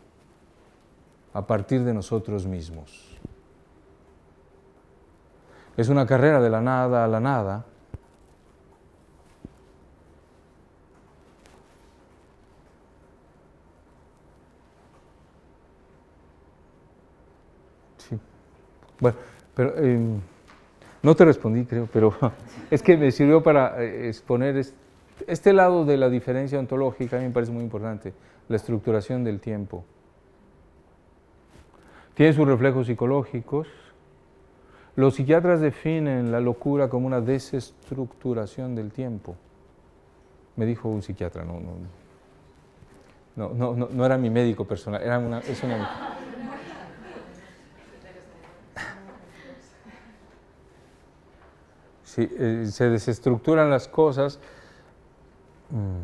a partir de nosotros mismos. Es una carrera de la nada a la nada, Bueno, pero eh, no te respondí, creo, pero <laughs> es que me sirvió para eh, exponer este, lado de la diferencia ontológica, a mí me parece muy importante, la estructuración del tiempo. Tiene sus reflejos psicológicos. Los psiquiatras definen la locura como una desestructuración del tiempo. Me dijo un psiquiatra, no, no, no, no, no, no era mi médico personal, era es una, Eh, se desestructuran las cosas. Mm.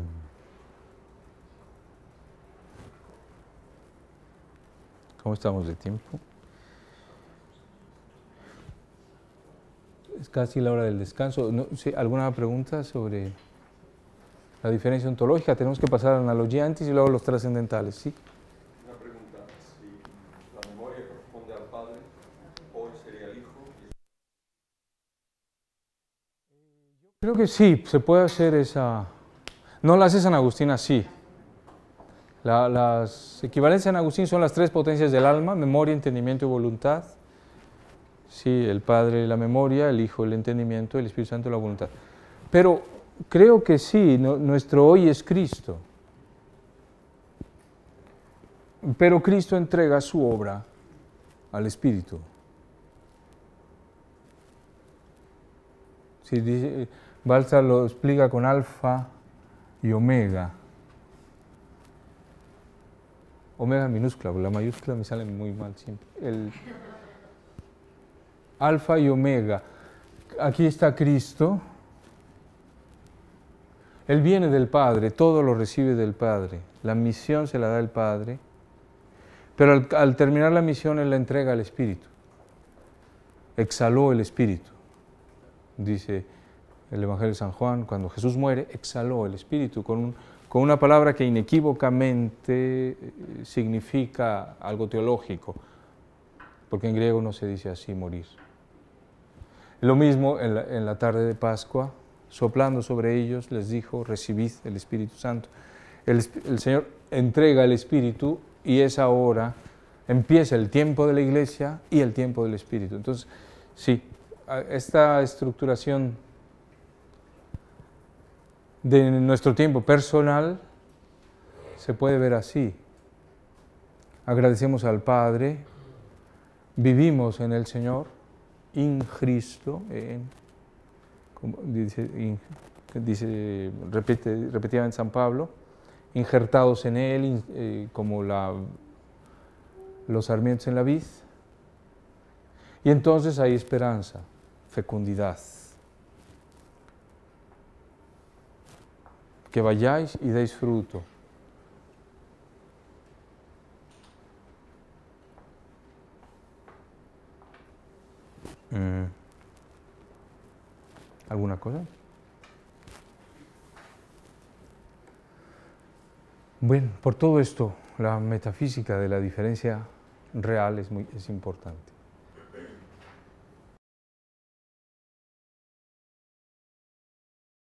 ¿Cómo estamos de tiempo? Es casi la hora del descanso. ¿Alguna pregunta sobre la diferencia ontológica? Tenemos que pasar a la analogía antes y luego los trascendentales, ¿sí? Una pregunta. Si la memoria corresponde al Padre, hoy sería el Hijo, Creo que sí, se puede hacer esa... No la hace San Agustín así. las equivalencias de San Agustín son las tres potencias del alma, memoria, entendimiento y voluntad. Sí, el Padre la memoria, el Hijo el entendimiento, el Espíritu Santo la voluntad. Pero creo que sí, nuestro hoy es Cristo. Pero Cristo entrega su obra al Espíritu. Sí, Balsa lo explica con alfa y omega. Omega minúscula, la mayúscula me sale muy mal siempre. El alfa y omega. Aquí está Cristo. Él viene del Padre, todo lo recibe del Padre. La misión se la da el Padre. Pero al, al terminar la misión, Él la entrega al Espíritu. Exhaló el Espíritu. Dice el Evangelio de San Juan, cuando Jesús muere, exhaló el Espíritu con, una palabra que inequívocamente eh, significa algo teológico, porque en griego no se dice así morir. Lo mismo en la, tarde de Pascua, soplando sobre ellos, les dijo, recibid el Espíritu Santo. El, el, Señor entrega el Espíritu y es ahora, empieza el tiempo de la iglesia y el tiempo del Espíritu. Entonces, sí, esta estructuración de nuestro tiempo personal se puede ver así. Agradecemos al Padre, vivimos en el Señor, en Cristo, como dice, in, repetía en San Pablo, injertados en Él eh, como los sarmientos en la vid. Y entonces hay esperanza, fecundidad. que vayáis y deis fruto. Eh, ¿Alguna cosa? Bueno, por todo esto, la metafísica de la diferencia real es, muy, es importante.